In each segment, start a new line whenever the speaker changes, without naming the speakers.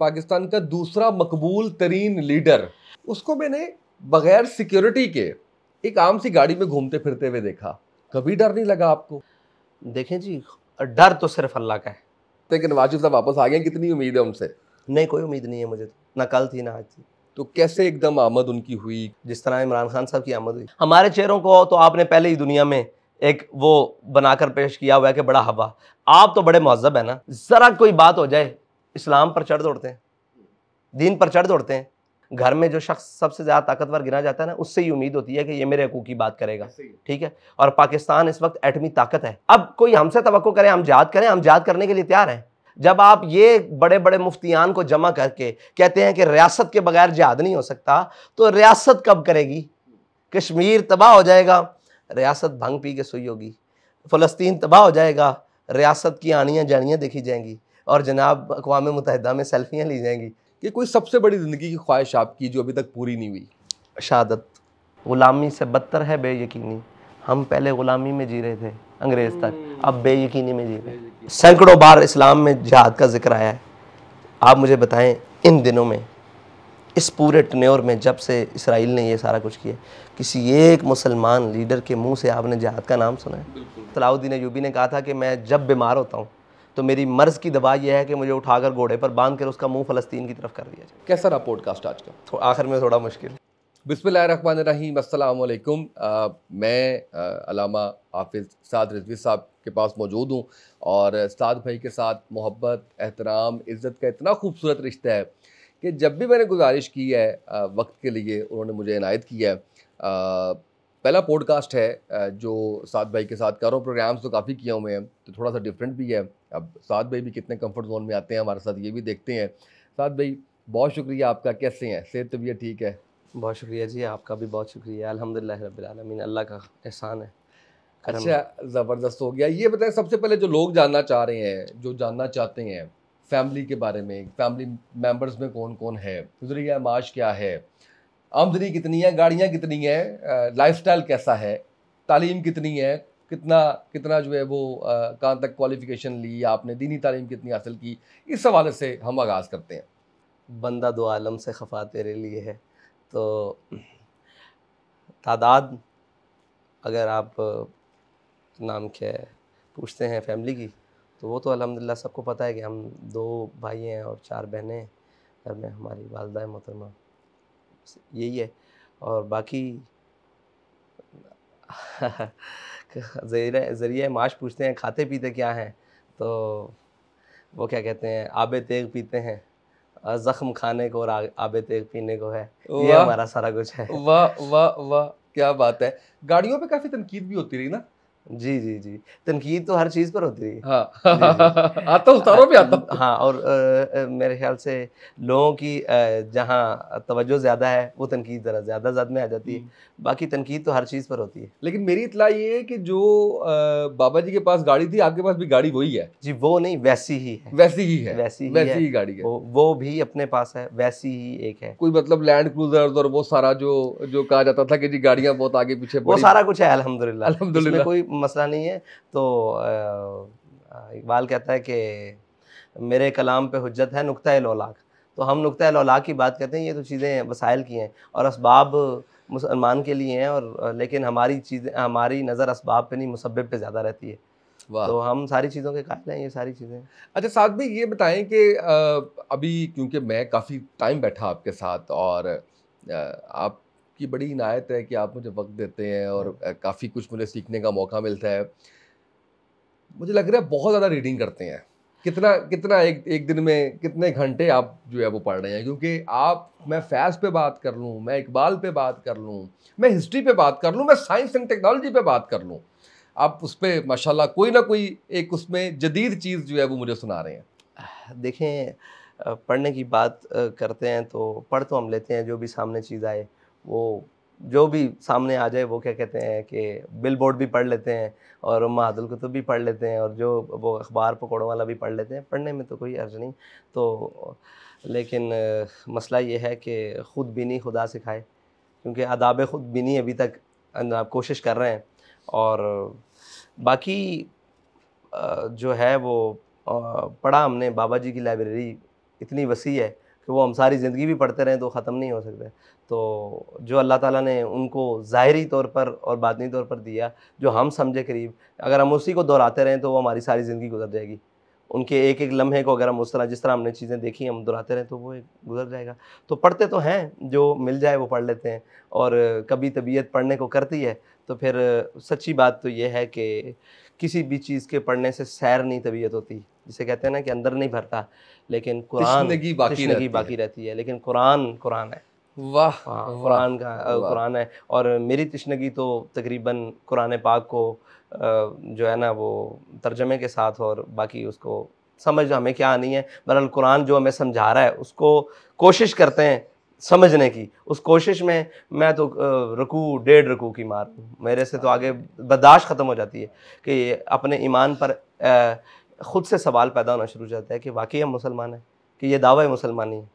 पाकिस्तान का दूसरा मकबूल तरीन लीडर उसको मैंने बगैर सिक्योरिटी के एक आम सी गाड़ी में घूमते फिरते हुए देखा कभी डर नहीं लगा आपको देखें जी डर तो सिर्फ अल्लाह का है लेकिन तो वाजिब साहब वापस आ गए कितनी उम्मीद है उनसे
नहीं कोई उम्मीद नहीं है मुझे तो। ना कल थी ना आज थी तो कैसे एकदम आमद उनकी हुई जिस तरह इमरान खान साहब की आमद हुई हमारे चेहरों को तो आपने पहले ही दुनिया में एक वो बनाकर पेश किया हुआ है कि बड़ा हवा आप तो बड़े महजब है ना ज़रा कोई बात हो जाए इस्लाम पर चढ़ दौड़ते हैं दीन पर चढ़ दौड़ते हैं घर में जो शख्स सबसे ज़्यादा ताकतवर गिना जाता है ना उससे ही उम्मीद होती है कि ये मेरे हकूक की बात करेगा ठीक है और पाकिस्तान इस वक्त एटमी ताकत है अब कोई हमसे तो करें हम जाद करें हम जाद करने के लिए तैयार हैं जब आप ये बड़े बड़े मुफ्तियान को जमा करके कहते हैं कि रियासत के बगैर जहाद नहीं हो सकता तो रियासत कब करेगी कश्मीर तबाह हो जाएगा रियासत भंग पी के सुई होगी फ़लस्तीन तबाह हो जाएगा रियासत की आनियाँ जानियाँ देखी जाएंगी और जनाब अकवा मुतहदा में सेल्फियाँ ली जाएंगी कि कोई सबसे बड़ी ज़िंदगी की ख्वाहिश आपकी जो अभी तक पूरी नहीं हुई शहादत ग़ुलामी से बदतर है बेयकीनी हम पहले ग़ुलामी में जी रहे थे अंग्रेज़ तक हम्म। अब बेयकीनी में जी रहे सैकड़ों बार इस्लाम में जहाद का जिक्र आया है आप मुझे बताएं इन दिनों में इस पूरे टनोर में जब से इसराइल ने ये सारा कुछ किया किसी एक मुसलमान लीडर के मुंह से आपने जहाद का नाम सुना है सलाउद्दीन यूबी ने कहा था कि मैं जब बीमार होता हूँ तो मेरी मर्ज़ की दवा यह है कि मुझे उठाकर घोड़े पर बांध कर उसका मुंह
फलस्तीन की तरफ कर दिया जाए कैसा रहा पॉडकास्ट आज का तो आखिर में थोड़ा मुश्किल बिस्मिल्लाहमान रहीम असलकुम मैं अलामा हाफिज़ साद रिजवी साहब के पास मौजूद हूँ और साद भाई के साथ मोहब्बत एहतराम इज़्ज़त का इतना खूबसूरत रिश्ता है कि जब भी मैंने गुजारिश की है वक्त के लिए उन्होंने मुझे इनायत किया है पहला पॉडकास्ट है जो साद भाई के साथ करो प्रोग्राम्स तो काफ़ी किया हुए हैं तो थोड़ा सा डिफरेंट भी है अब साद भाई भी कितने कंफर्ट जोन में आते हैं हमारे साथ ये भी देखते हैं साथ भाई बहुत शुक्रिया आपका कैसे हैं सेहत तबीयत ठीक है बहुत शुक्रिया जी आपका भी बहुत शुक्रिया अलहमदिल्ला अल्लाह का एहसान है अच्छा ज़बरदस्त हो गया ये बताएं सबसे पहले जो लोग जानना चाह रहे हैं जो जानना चाहते हैं फैमिली के बारे में फैमिली मेंबर्स में कौन कौन है जरिया माश क्या है आमदनी कितनी है गाड़ियाँ कितनी हैं लाइफ कैसा है तालीम कितनी है कितना कितना जो है वो कहाँ तक क्वालिफिकेशन ली आपने दीनी तालीम कितनी हासिल की इस हवाले से हम आगाज़ करते हैं बंदा दो आलम से खफा तेरे लिए है तो
तादाद अगर आप नाम के पूछते हैं फैमिली की तो वो तो अलहमदिल्ला सबको पता है कि हम दो भाई हैं और चार बहनें हैं घर में हमारी वालदा मोहतरमा यही है और बाकी ज़रिए माश पूछते हैं खाते पीते क्या हैं तो वो क्या कहते हैं आबे तेग पीते हैं ज़ख्म खाने को और आबे तेग पीने को है ये हमारा सारा कुछ है
वाह वाह
वाह क्या बात है गाड़ियों पे काफ़ी तनकीद भी होती रही ना जी जी जी तनकीद तो हर चीज़ पर होती है हाँ जी, जी। आता उतारो भी आता हाँ और आ, मेरे ख्याल से लोगों की जहाँ तवज्जो ज़्यादा है वो तनकीद ज़रा ज़्यादा ज़्यादा में आ जाती है हम्म। बाकी तनकीद तो हर चीज़ पर होती है लेकिन मेरी इतला ये है कि जो आ, बाबा जी के पास गाड़ी
थी आपके पास भी गाड़ी वही है जी वो नहीं वैसी ही है वैसी ही है वैसी ही वैसी ही गाड़ी है वो भी अपने पास है वैसी ही एक है कोई मतलब लैंड क्रूजर और वो सारा जो जो कहा जाता था कि जी गाड़ियाँ बहुत आगे पीछे वो सारा कुछ
है अलहमदुल्ला अलहमदुल्ला कोई मसला नहीं है तो इकबाल कहता है कि मेरे कलाम पे हजत है नुकतः लौलाक तो हम नुकतः लौलाक की बात करते हैं ये तो चीज़ें वसाइल की हैं और इसबाब मुसलमान के लिए हैं और लेकिन हमारी चीज़ें हमारी नज़र इसबाब पे नहीं मुसब पे ज़्यादा रहती है तो
हम सारी चीज़ों के कायल हैं ये सारी चीज़ें अच्छा साथ भी ये बताएं कि अभी क्योंकि मैं काफ़ी टाइम बैठा आपके साथ और आप आपकी बड़ी इनायत है कि आप मुझे वक्त देते हैं और हाँ। काफ़ी कुछ मुझे सीखने का मौका मिलता है मुझे लग रहा है बहुत ज़्यादा रीडिंग करते हैं कितना कितना एक एक दिन में कितने घंटे आप जो है वो पढ़ रहे हैं क्योंकि आप मैं फैज पे बात कर लूँ मैं इकबाल पे बात कर लूँ मैं हिस्ट्री पे बात कर लूँ मैं साइंस एंड टेक्नोलॉजी पे बात कर लूँ आप उस पर माशा कोई ना कोई एक उसमें जदीद चीज़ जो है वो मुझे सुना रहे हैं देखें पढ़ने की
बात करते हैं तो पढ़ तो हम लेते हैं जो भी सामने चीज़ आए वो जो भी सामने आ जाए वो क्या कहते हैं कि बिल बोर्ड भी पढ़ लेते हैं और महादुल कुतुब भी पढ़ लेते हैं और जो वो अखबार पकौड़ों वाला भी पढ़ लेते हैं पढ़ने में तो कोई अर्ज नहीं तो लेकिन मसला ये है कि ख़ुद बिनी खुदा सिखाए क्योंकि आदाब ख़ुद बिनी अभी तक आप कोशिश कर रहे हैं और बाकी जो है वो पढ़ा हमने बाबा जी की लाइब्रेरी इतनी वसी है कि वो हम सारी ज़िंदगी भी पढ़ते रहें तो ख़त्म नहीं हो सकते तो जो अल्लाह ताला ने उनको ज़ाहरी तौर पर और बातनी तौर पर दिया जो हम समझे करीब अगर हम उसी को दोहराते रहें तो वो हमारी सारी ज़िंदगी गुजर जाएगी उनके एक एक लम्हे को अगर हम उस तरह जिस तरह हमने चीज़ें देखी हम दोहराते रहें तो वो एक गुजर जाएगा तो पढ़ते तो हैं जो मिल जाए वो पढ़ लेते हैं और कभी तबीयत पढ़ने को करती है तो फिर सच्ची बात तो ये है कि किसी भी चीज़ के पढ़ने से सैर नहीं तबीयत होती जिसे कहते हैं ना कि अंदर नहीं भरता लेकिन कुरान बाकी, बाकी रहती है लेकिन कुरान कुरान है
हाँ, वाह कुरान का कुरान
है और मेरी तश्नगी तो तकरीबन कुरान पाक को जो है ना वो तर्जमे के साथ और बाकी उसको समझ हमें क्या आनी है बहरहाल कुरान जो हमें समझा रहा है उसको कोशिश करते हैं समझने की उस कोशिश में मैं तो रकू डेढ़ रकू की मार मेरे से तो आगे बर्दाश्त ख़त्म हो जाती है कि अपने ईमान पर ख़ुद से सवाल पैदा होना शुरू हो जाता है कि वाकई हम मुसलमान हैं कि ये दावा है मुसलमानी है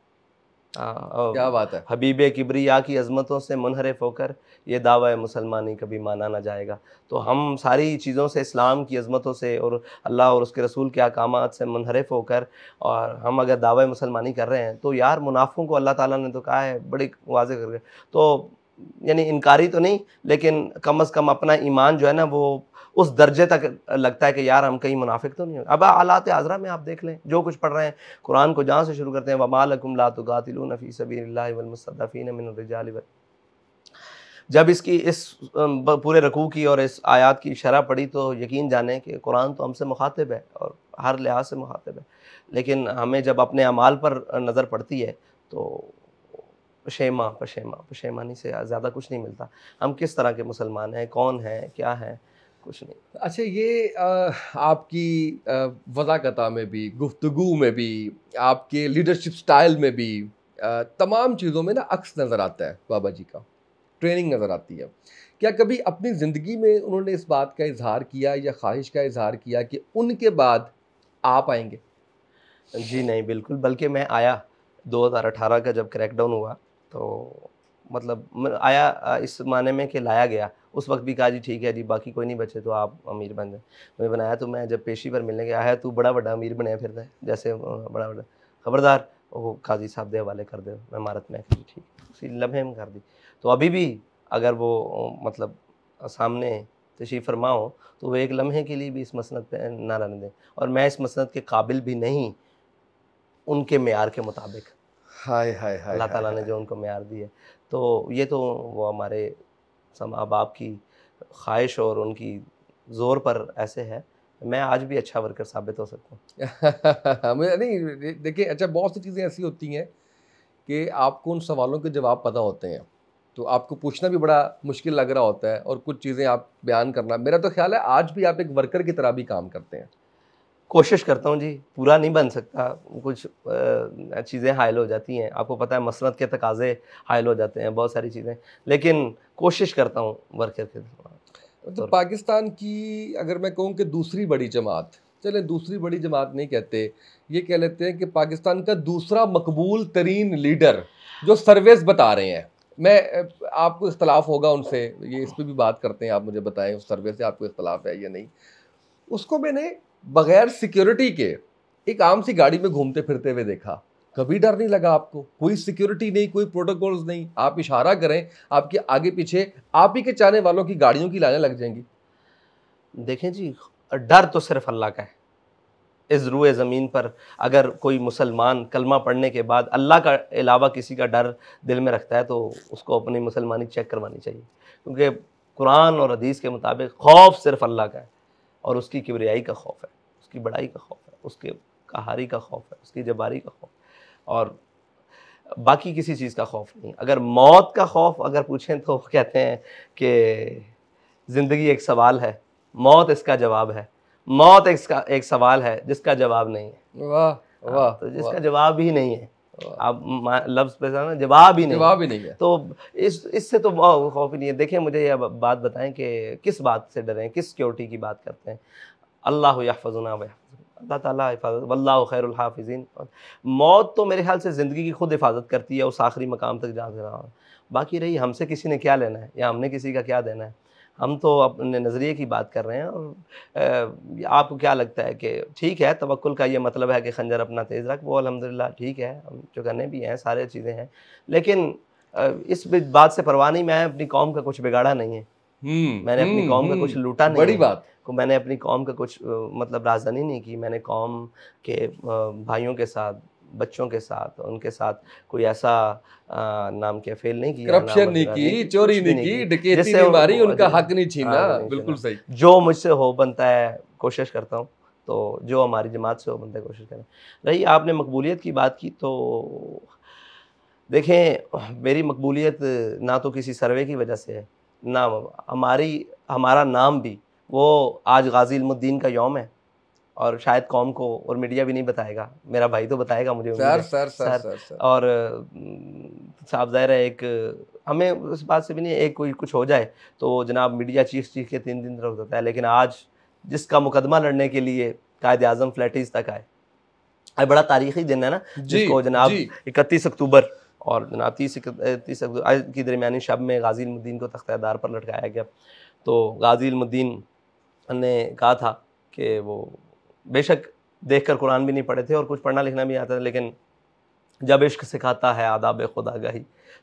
हाँ, क्या बात है हबीब किबरिया की अजमतों से मुनहरफ होकर ये दावा मुसलमानी कभी माना ना जाएगा तो हम सारी चीज़ों से इस्लाम की अजमतों से और अल्लाह और उसके रसूल के अकाम से मुनहरफ होकर और हम अगर दावा मुसलमानी कर रहे हैं तो यार मुनाफों को अल्लाह ताला ने तो कहा है बड़ी वाज करके तो यानी इनकारी तो नहीं लेकिन कम अज़ कम अपना ईमान जो है ना वो उस दर्जे तक लगता है कि यार हम कहीं मुनाफिक तो नहीं हो अब आलात आजरा में आप देख लें जो कुछ पढ़ रहे हैं कुरान को जहाँ से शुरू करते हैं वमालकुम लातुगातिलफ़ी सबील्लासफ़ीन मिनरजाल जब इसकी इस पूरे रकू की और इस आयात की शरह पड़ी तो यकीन जाने कि कुरान तो हमसे मुखातिब है और हर लिहाज से मुखातिब है लेकिन हमें जब अपने अमाल पर नज़र पड़ती है तो पशेमा पशेमा पशेमानी से ज़्यादा कुछ नहीं मिलता हम
किस तरह के मुसलमान हैं कौन हैं क्या हैं कुछ नहीं अच्छा ये आ, आपकी वजाकता में भी गुफ्तगु में भी आपके लीडरशिप स्टाइल में भी आ, तमाम चीज़ों में ना अक्स नज़र आता है बाबा जी का ट्रेनिंग नज़र आती है क्या कभी अपनी ज़िंदगी में उन्होंने इस बात का इजहार किया या ख्वाहिश का इजहार किया कि उनके बाद आप आएंगे जी नहीं बिल्कुल बल्कि मैं आया
2018 का जब क्रैकडाउन हुआ तो मतलब आया इस माने में कि लाया गया उस वक्त भी कहा जी ठीक है जी बाकी कोई नहीं बचे तो आप अमीर बन जाए मैं बनाया तो मैं जब पेशी पर मिलने गया है तो बड़ा बड़ा अमीर बनाया फिर जैसे बड़ा बड़ा खबरदार वो काजी साहब दे हवाले कर दे मैं मारत में कर ठीक उसी लम्हे में कर दी तो अभी भी अगर वो मतलब सामने तशी फरमा हो तो वो एक लम्हे के लिए भी इस मसनत पर ना रहने दें और मैं इस मसनत के काबिल भी नहीं उनके मैार के मुताबिक हाय हाय हाय अल्लाह ताला ने जो उनको मैार दी है तो ये तो वो हमारे समा बाप की ख्वाहिश और उनकी ज़ोर पर ऐसे है मैं आज
भी अच्छा वर्कर साबित हो सकता हूँ नहीं देखिए अच्छा बहुत सी चीज़ें ऐसी होती हैं कि आपको उन सवालों के जवाब पता होते हैं तो आपको पूछना भी बड़ा मुश्किल लग रहा होता है और कुछ चीज़ें आप बयान करना मेरा तो ख्याल है आज भी आप एक वर्कर की तरह भी काम करते हैं
कोशिश करता हूँ जी पूरा नहीं बन सकता कुछ चीज़ें हायल हो जाती हैं आपको पता है मसरत के तकाजे हायल हो जाते हैं बहुत सारी चीज़ें लेकिन कोशिश
करता हूँ वर्कर के तो, तो पाकिस्तान की अगर मैं कहूँ कि दूसरी बड़ी जमात चले दूसरी बड़ी जमात नहीं कहते ये कह लेते हैं कि पाकिस्तान का दूसरा मकबूल तरीन लीडर जो सर्वेस बता रहे हैं मैं आपको इख्तलाफ होगा उनसे ये इस पर भी बात करते हैं आप मुझे बताएं उस सर्वे से आपको इख्तलाफ है या नहीं उसको मैंने बगैर सिक्योरिटी के एक आम सी गाड़ी में घूमते फिरते हुए देखा कभी डर नहीं लगा आपको कोई सिक्योरिटी नहीं कोई प्रोटोकॉल्स नहीं आप इशारा करें आपके आगे पीछे आप ही के चाहने वालों की गाड़ियों की लाने लग जाएंगी देखें जी डर तो सिर्फ
अल्लाह का है इस रूए ज़मीन पर अगर कोई मुसलमान कलमा पढ़ने के बाद अल्लाह का अलावा किसी का डर दिल में रखता है तो उसको अपनी मुसलमानी चेक करवानी चाहिए क्योंकि कुरान और हदीस के मुताबिक खौफ सिर्फ अल्लाह का है और उसकी किबरियाई का खौफ है उसकी बड़ाई का खौफ है उसके कहारी का खौफ है उसकी जबारी का खौफ और बाकी किसी चीज़ का खौफ नहीं अगर मौत का खौफ अगर पूछें तो कहते हैं कि ज़िंदगी एक सवाल है मौत इसका जवाब है मौत इसका एक सवाल है जिसका जवाब नहीं
है वाह हाँ, वाह तो जिसका
जवाब ही नहीं है आप लफ्ज पे जवाब ही नहीं जवाब ही नहीं है तो इस इससे तो खौफ ही नहीं है देखें मुझे यह बात बताएं कि किस बात से डरें किस सिक्योरिटी की बात करते हैं अल्लाह याफजना अल्लाह ताला हिफाजत वल्ला खैर हाफिजीन मौत तो मेरे ख्याल से ज़िंदगी की खुद हिफाजत करती है उस आखिरी मकाम तक जा रहा है बाकी रही हमसे किसी ने क्या लेना है या हमने किसी का क्या देना है हम तो अपने नज़रिए की बात कर रहे हैं और आपको क्या लगता है कि ठीक है तवक्ल का ये मतलब है कि खंजर अपना तेज़ रख वो अलहमदिल्ला ठीक है हम जो करने भी हैं सारे चीज़ें हैं लेकिन इस बात से परवाह नहीं मैं अपनी कौम का कुछ बिगाड़ा नहीं है हम्म, मैंने अपनी कौम का कुछ हम्म, लूटा नहीं बड़ी बात को मैंने अपनी कौम का कुछ मतलब राजधानी नहीं की मैंने कौम के भाइयों के साथ बच्चों के साथ उनके साथ कोई ऐसा आ, नाम के फेल नहीं किया करप्शन नहीं की चोरी नहीं की डकैती नहीं मारी उनका हक नहीं छीना हाँ, बिल्कुल सही जो मुझसे हो बनता है कोशिश करता हूँ तो जो हमारी जमात से हो बनता है कोशिश करें रही आपने मकबूलियत की बात की तो देखें मेरी मकबूलियत ना तो किसी सर्वे की वजह से है ना हमारी हमारा नाम भी वो आज गाजी इलमुद्दीन का योम है और शायद कौम को और मीडिया भी नहीं बताएगा मेरा भाई तो बताएगा मुझे sir sir sir, sir, sir, और साफ जाहिर है एक हमें उस बात से भी नहीं एक कोई कुछ हो जाए तो जनाब मीडिया चीख चीख के तीन दिन रख देता है लेकिन आज जिसका मुकदमा लड़ने के लिए कायद अजम फ्लैटिस तक आए बड़ा तारीखी दिन है ना जिसको जनाब इकतीस अक्टूबर और जनाब तीस तीस की दरमियानी शब में गाजीलमुद्दीन को तख्तादार पर लटकाया गया तो गाजीलमुद्दीन ने कहा था कि वो बेशक देख कर कुरान भी नहीं पढ़े थे और कुछ पढ़ना लिखना भी आता था लेकिन जब इश्क सिखाता है आदाब खुदागाही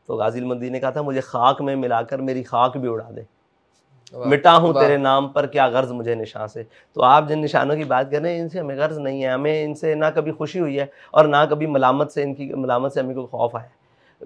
तो गाजीलमुद्दीन ने कहा था मुझे खाक में मिलाकर मेरी खाक भी उड़ा दे मिटा हूँ तेरे नाम पर क्या गर्ज मुझे निशान से तो आप जिन निशानों की बात कर रहे हैं इनसे हमें गर्ज नहीं है हमें इनसे ना कभी खुशी हुई है और ना कभी मलामत से इनकी मलामत से हमें कोई खौफ आया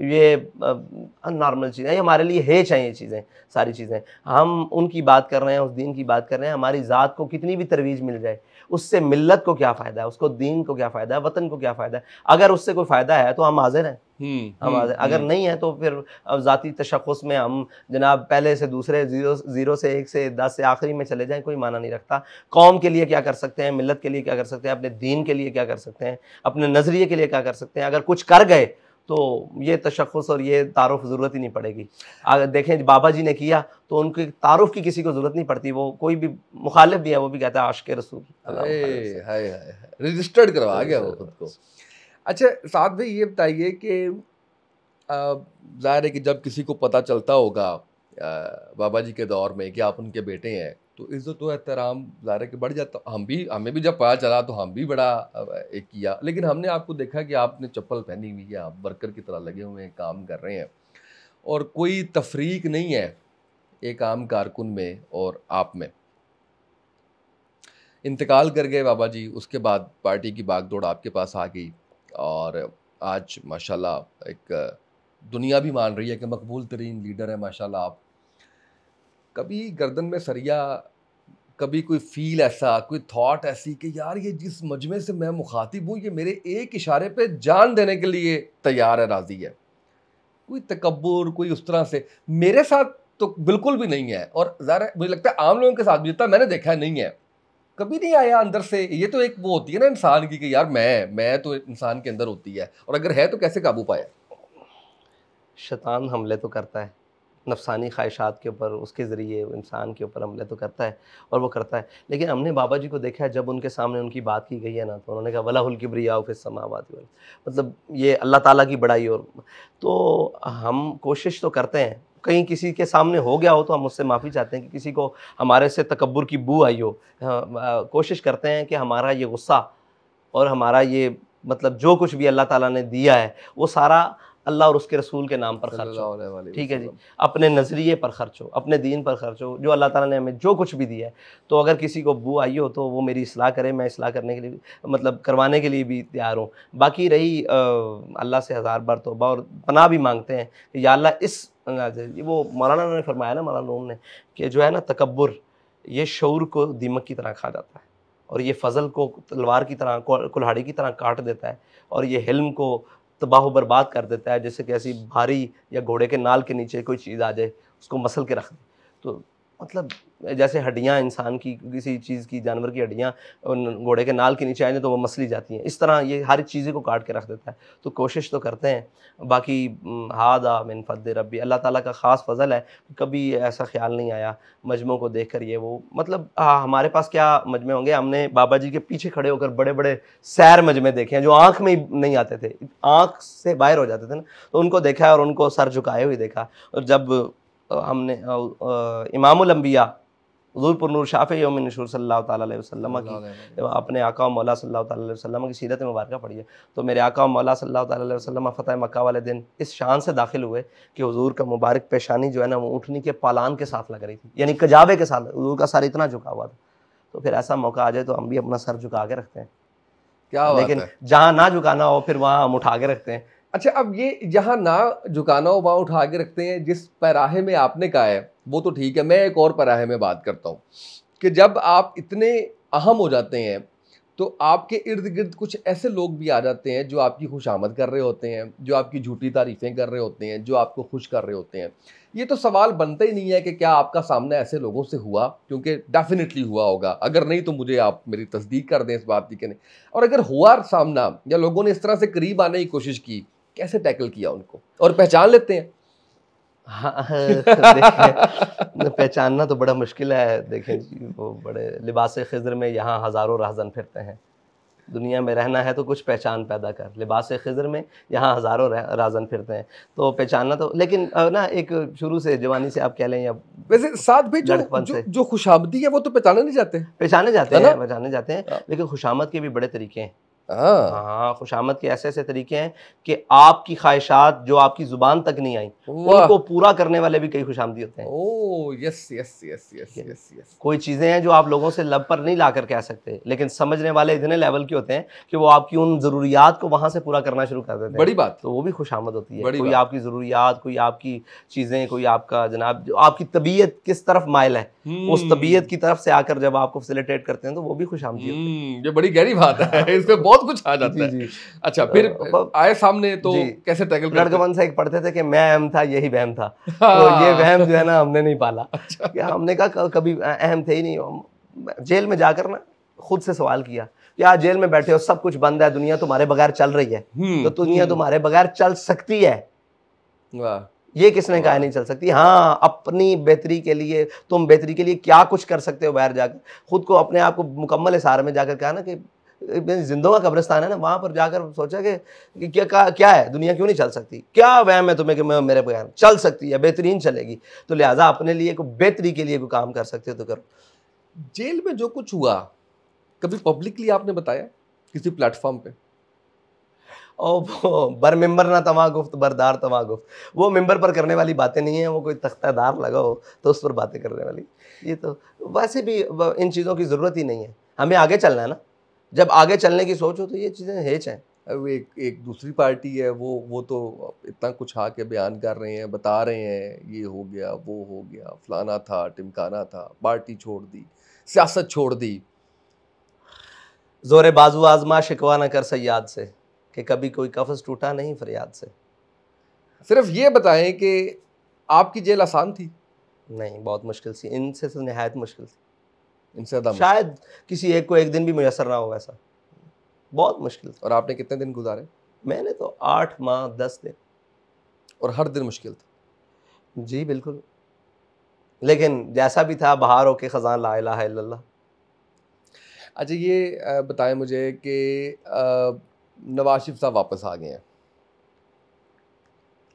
ये नॉर्मल चीज़ें ये हमारे लिए है चाहिए चीज़ें सारी चीज़ें हम उनकी बात कर रहे हैं उस दीन की बात कर रहे हैं हमारी ज़ात को कितनी भी तरवीज मिल जाए उससे मिल्लत को क्या फ़ायदा है उसको दीन को क्या फ़ायदा है वतन को क्या फ़ायदा है अगर उससे कोई फ़ायदा है तो हम हाजिर हैं हम्म, हम हाजिर हम्म, अगर हम्म। नहीं है तो फिर ज़ाती तशखस में हम जनाब पहले से दूसरे जीरो जीरो से एक से दस से आखिरी में चले जाएँ कोई माना नहीं रखता कौम के लिए क्या कर सकते हैं मिलत के लिए क्या कर सकते हैं अपने दीन के लिए क्या कर सकते हैं अपने नज़रिए के लिए क्या कर सकते हैं अगर कुछ कर गए तो ये तशखस और ये तारुफ ज़रूरत ही नहीं पड़ेगी अगर देखें बाबा जी ने किया तो उनके तारुफ़ की किसी को ज़रूरत नहीं पड़ती वो कोई भी मुखालिफ भी है वो भी कहता है आशके रसूल
रजिस्टर्ड करवा गया वो खुद को अच्छा साथ भी ये बताइए कि ज़ाहिर है कि जब किसी को पता चलता होगा बाबा जी के दौर में कि आप उनके बेटे हैं तो इज़्ज़त तो व एहतराम ज़ाहिर है कि बढ़ जाता हम भी हमें भी जब पता चला तो हम भी बड़ा एक किया लेकिन हमने आपको देखा कि आपने चप्पल पहनी हुई है आप वर्कर की तरह लगे हुए हैं काम कर रहे हैं और कोई तफरीक नहीं है एक आम कारकुन में और आप में इंतकाल कर गए बाबा जी उसके बाद पार्टी की बागदौड़ आपके पास आ गई और आज माशाल्लाह एक दुनिया भी मान रही है कि मकबूल तरीन लीडर है माशाल्लाह आप कभी गर्दन में सरिया कभी कोई फील ऐसा कोई थॉट ऐसी कि यार ये जिस मजमे से मैं मुखातिब हूँ ये मेरे एक इशारे पे जान देने के लिए तैयार है राज़ी है कोई तकबर कोई उस तरह से मेरे साथ तो बिल्कुल भी नहीं है और ज़ाहिर मुझे लगता है आम लोगों के साथ भी जितना मैंने देखा है नहीं है कभी नहीं आया अंदर से ये तो एक वो होती है ना इंसान की कि यार मैं मैं तो इंसान के अंदर होती है और अगर है तो कैसे काबू पाया शैतान हमले तो करता है नफसानी ख्वाहिशात के ऊपर
उसके ज़रिए इंसान के ऊपर हमले तो करता है और वो करता है लेकिन हमने बाबा जी को देखा है जब उनके सामने उनकी बात की गई है ना तो उन्होंने कहा वला वलाकिब्रिया फिर समावाद मतलब ये अल्लाह ताला की बड़ाई और तो हम कोशिश तो करते हैं कहीं किसी के सामने हो गया हो तो हम उससे माफ़ी चाहते हैं कि किसी को हमारे से तकबर की बू आई हो हाँ, कोशिश करते हैं कि हमारा ये गुस्सा और हमारा ये मतलब जो कुछ भी अल्लाह ताला ने दिया है वो सारा अल्लाह और उसके रसूल के नाम पर खर्च हो ठीक है जी अपने नज़रिए पर खर्च हो अपने दीन पर खर्च हो जो अल्लाह ताला ने हमें जो कुछ भी दिया है तो अगर किसी को बू आई हो तो वो मेरी असलाह करे मैं असलाह करने के लिए मतलब करवाने के लिए भी तैयार हूँ बाकी रही अल्लाह से हज़ार बार तोबा और पनाह भी मांगते हैं या अल्लाह इस वो मौलाना ने फरमाया ना मौलाना ने कि जो है ना तकबर ये शौर को दीमक की तरह खा जाता है और ये फजल को तलवार की तरह कुल्हाड़ी की तरह काट देता है और ये हिल्म को तबाह बर्बाद कर देता है जैसे कि ऐसी भारी या घोड़े के नाल के नीचे कोई चीज़ आ जाए उसको मसल के रख दे तो मतलब जैसे हड्डियाँ इंसान की किसी चीज़ की जानवर की हड्डियाँ घोड़े के नाल के नीचे आए तो वो मसली जाती हैं इस तरह ये हर चीज़ें को काट के रख देता है तो कोशिश तो करते हैं बाकी हादा मिन फद रबी अल्लाह ताला का ख़ास फजल है कि कभी ऐसा ख्याल नहीं आया मजमों को देख कर ये वो मतलब हाँ हमारे पास क्या मजमे होंगे हमने बाबा जी के पीछे खड़े होकर बड़े बड़े सैर मजमे देखे हैं जो आँख में नहीं आते थे आँख से बाहर हो जाते थे ना तो उनको देखा और उनको सर झुकाए हुए देखा और जब हमने इमामुल अम्बिया हजूरपुर नूर शाफ़ योम नशूर सल्ला वसम की अपने आका मौला सल्ला वसम की सीरत मुबारक पढ़ी है तो मेरे आका मौला सल्ला वसम फ़तः मक्का वाले दिन इस शान से दाखिल हुए कि हजूर का मुबारक पेशानी जो है ना वो ऊँटनी के पालान के साथ लग रही थी यानी कजावे के साथ हजूर का सर इतना झुका हुआ था तो फिर ऐसा मौका आ जाए तो हम भी अपना
सर झुका के रखते हैं क्या लेकिन जहाँ ना झुकाना हो फिर वहाँ हम उठा के रखते हैं अच्छा अब ये जहाँ ना झुकाना वहाँ उठा के रखते हैं जिस पैराहे में आपने कहा है वो तो ठीक है मैं एक और पैराहे में बात करता हूँ कि जब आप इतने अहम हो जाते हैं तो आपके इर्द गिर्द कुछ ऐसे लोग भी आ जाते हैं जो आपकी आमद कर रहे होते हैं जो आपकी झूठी तारीफ़ें कर रहे होते हैं जो आपको खुश कर रहे होते हैं ये तो सवाल बनता ही नहीं है कि क्या आपका सामना ऐसे लोगों से हुआ क्योंकि डेफिनेटली हुआ होगा अगर नहीं तो मुझे आप मेरी तस्दीक कर दें इस बात की कि नहीं और अगर हुआ सामना या लोगों ने इस तरह से करीब आने की कोशिश की कैसे टैकल किया उनको और पहचान लेते हैं हाँ तो
पहचानना तो बड़ा मुश्किल है देखें वो बड़े लिबास खजर में यहाँ हज़ारों रहजन फिरते हैं दुनिया में रहना है तो कुछ पहचान पैदा कर लिबास खजर में यहाँ हज़ारों राजन फिरते हैं तो पहचानना तो लेकिन ना एक शुरू से जवानी से आप कह लें या वैसे साथ भी जो, जो, जो खुशामदी है वो तो पहचाने नहीं जाते पहचाने जाते हैं पहचाने जाते हैं हाँ। लेकिन खुशामद के भी बड़े तरीके हैं हाँ, हाँ खुशामद के ऐसे ऐसे तरीके हैं कि आपकी ख्वाहिशात जो आपकी जुबान तक नहीं आई उनको पूरा करने वाले भी कई खुशामदी होते हैं
oh yes yes yes yes yes yes
कोई चीज़ें हैं जो आप लोगों से लब पर नहीं ला कर कह सकते लेकिन समझने वाले इतने लेवल के होते हैं कि वो आपकी उन ज़रूरियात को वहाँ से पूरा करना शुरू कर देते हैं बड़ी बात तो वो भी खुशामद होती है कोई आपकी ज़रूरियात कोई आपकी चीज़ें कोई आपका जनाब आपकी तबीयत किस तरफ मायल है उस हम्म। तबीयत की तरफ से आकर जब आपको फैसिलिटेट करते हैं तो वो भी खुशामदी होती है
हम्म, ये बड़ी गहरी बात है इसमें बहुत बहुत कुछ आ जाता है अच्छा फिर आए सामने तो कैसे टैकल लड़कवन
से एक पढ़ते थे कि मैं अहम था यही वहम था तो हाँ। ये वहम जो है ना हमने नहीं पाला अच्छा। हमने कहा कभी अहम थे ही नहीं जेल में जाकर ना खुद से सवाल किया या जेल में बैठे हो सब कुछ बंद है दुनिया तुम्हारे बगैर चल रही है हम्म, तो दुनिया हम्म। तुम्हारे बगैर चल सकती है ये किसने कहा नहीं चल सकती हाँ अपनी बेहतरी के लिए तुम बेहतरी के लिए क्या कुछ कर सकते हो बाहर जाकर खुद को अपने आप को मुकम्मल इशारे में जाकर कहा ना कि जिंदों का कब्रिस्तान है ना वहाँ पर जाकर सोचा कि, कि क्या, क्या क्या है दुनिया क्यों नहीं चल सकती क्या वहम है तुम्हें कि मैं मेरे बगैर चल सकती है बेहतरीन चलेगी तो लिहाजा अपने लिए को बेहतरी के लिए कोई काम कर सकते हो तो करो जेल में जो कुछ हुआ कभी पब्लिकली आपने बताया किसी प्लेटफॉर्म पर ओ बर मेंबर ना तवा गुफ्त बरदार तवा गुफ्त वो मेंबर पर करने वाली बातें नहीं है वो कोई तख्तादार लगा हो तो उस पर बातें करने वाली ये तो वैसे भी इन चीज़ों की ज़रूरत ही नहीं है हमें आगे चलना है ना
जब आगे चलने की सोचो तो ये चीज़ें हेच हैं अब एक एक दूसरी पार्टी है वो वो तो इतना कुछ आके हाँ बयान कर रहे हैं बता रहे हैं ये हो गया वो हो गया फलाना था टिमकाना था पार्टी छोड़ दी सियासत छोड़ दी
जोरे बाजू आजमा शिकवा ना कर सयाद से कि कभी कोई कफस टूटा नहीं फरियाद से सिर्फ ये बताएं कि आपकी जेल आसान थी नहीं बहुत मुश्किल थी इनसे से तो नहायत मुश्किल थी इनसे ज़्यादा शायद किसी एक को एक दिन भी मैसर ना हो ऐसा बहुत मुश्किल था और आपने कितने दिन गुजारे मैंने तो आठ माह दस दिन और हर दिन मुश्किल था जी बिल्कुल
लेकिन जैसा भी था बाहर होके ख़जान ला ला अच्छा ये बताएं मुझे कि नवाज शरीफ साहब वापस आ गए हैं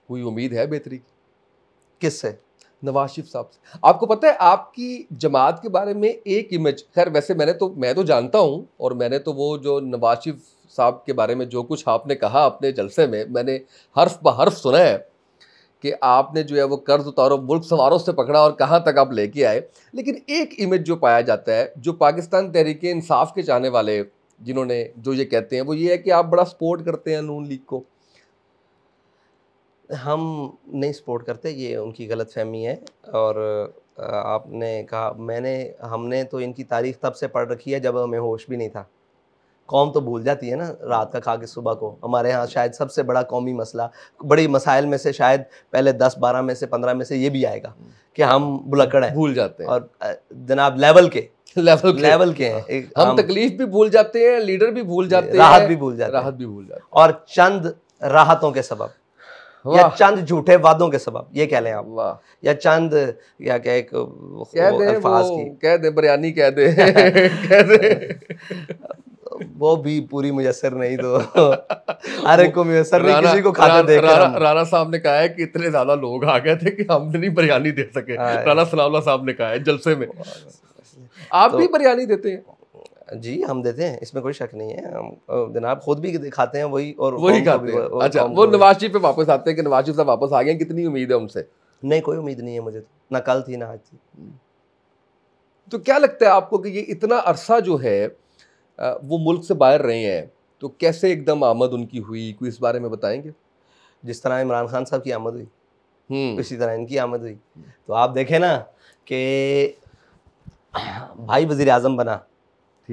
कोई उम्मीद है बेहतरी किससे नवाज शरीफ साहब से आपको पता है आपकी जमात के बारे में एक इमेज खैर वैसे मैंने तो मैं तो जानता हूँ और मैंने तो वो जो नवाज शरीफ साहब के बारे में जो कुछ आपने कहा अपने जलसे में मैंने हर्फ ब हर्फ सुना है कि आपने जो है वो कर्ज उतारो मुल्क सवारों से पकड़ा और कहाँ तक आप लेके आए लेकिन एक इमेज जो पाया जाता है जो पाकिस्तान तहरीक इंसाफ के चाहने वाले जिन्होंने जो ये कहते हैं वो ये है कि आप बड़ा सपोर्ट करते हैं नून लीग को हम नहीं सपोर्ट करते ये उनकी गलत फहमी है और
आपने कहा मैंने हमने तो इनकी तारीफ तब से पढ़ रखी है जब हमें होश भी नहीं था कौम तो भूल जाती है ना रात का खा के सुबह को हमारे यहाँ शायद सबसे बड़ा कौमी मसला बड़ी मसाइल में से शायद पहले दस बारह में से पंद्रह में से ये भी आएगा हम्म। कि हम बुलकड़ हैं भूल जाते हैं और जनाब लेवल के लेवल के, लेवल के हैं हाँ। हम, हम
तकलीफ भी भूल जाते हैं लीडर भी भूल जाते हैं राहत भी
भूल जाते राहत भी भूल जाते और चंद राहतों के सबब या चंद झूठे वादों के सबब ये कह लें आप या चंद या क्या एक कह दे की
कह दे बिरयानी कह दे कह दे
वो भी पूरी मुयसर नहीं तो अरे को मुयसर नहीं किसी को खाते देख राणा रा,
राणा साहब ने कहा है कि इतने ज्यादा लोग आ गए थे कि हम नहीं बिरयानी दे सके राणा सलावला साहब ने कहा है जलसे में आप तो भी बिरयानी देते हैं जी हम देते
हैं इसमें कोई शक नहीं है हम जनाब खुद भी खाते हैं वही और वही खाते हैं अच्छा वो नवाज शरीफ
पे वापस आते हैं कि नवाज शरीफ साहब वापस आ गए कितनी उम्मीद है उनसे नहीं कोई उम्मीद नहीं है मुझे ना कल थी ना आज थी तो क्या लगता है आपको कि ये इतना अरसा जो है वो मुल्क से बाहर रहे हैं तो कैसे एकदम आमद उनकी हुई कोई इस बारे में बताएंगे
जिस तरह इमरान खान साहब की आमद हुई हम्म। इसी तरह इनकी आमद हुई तो आप देखें ना कि भाई वजीर अजम बना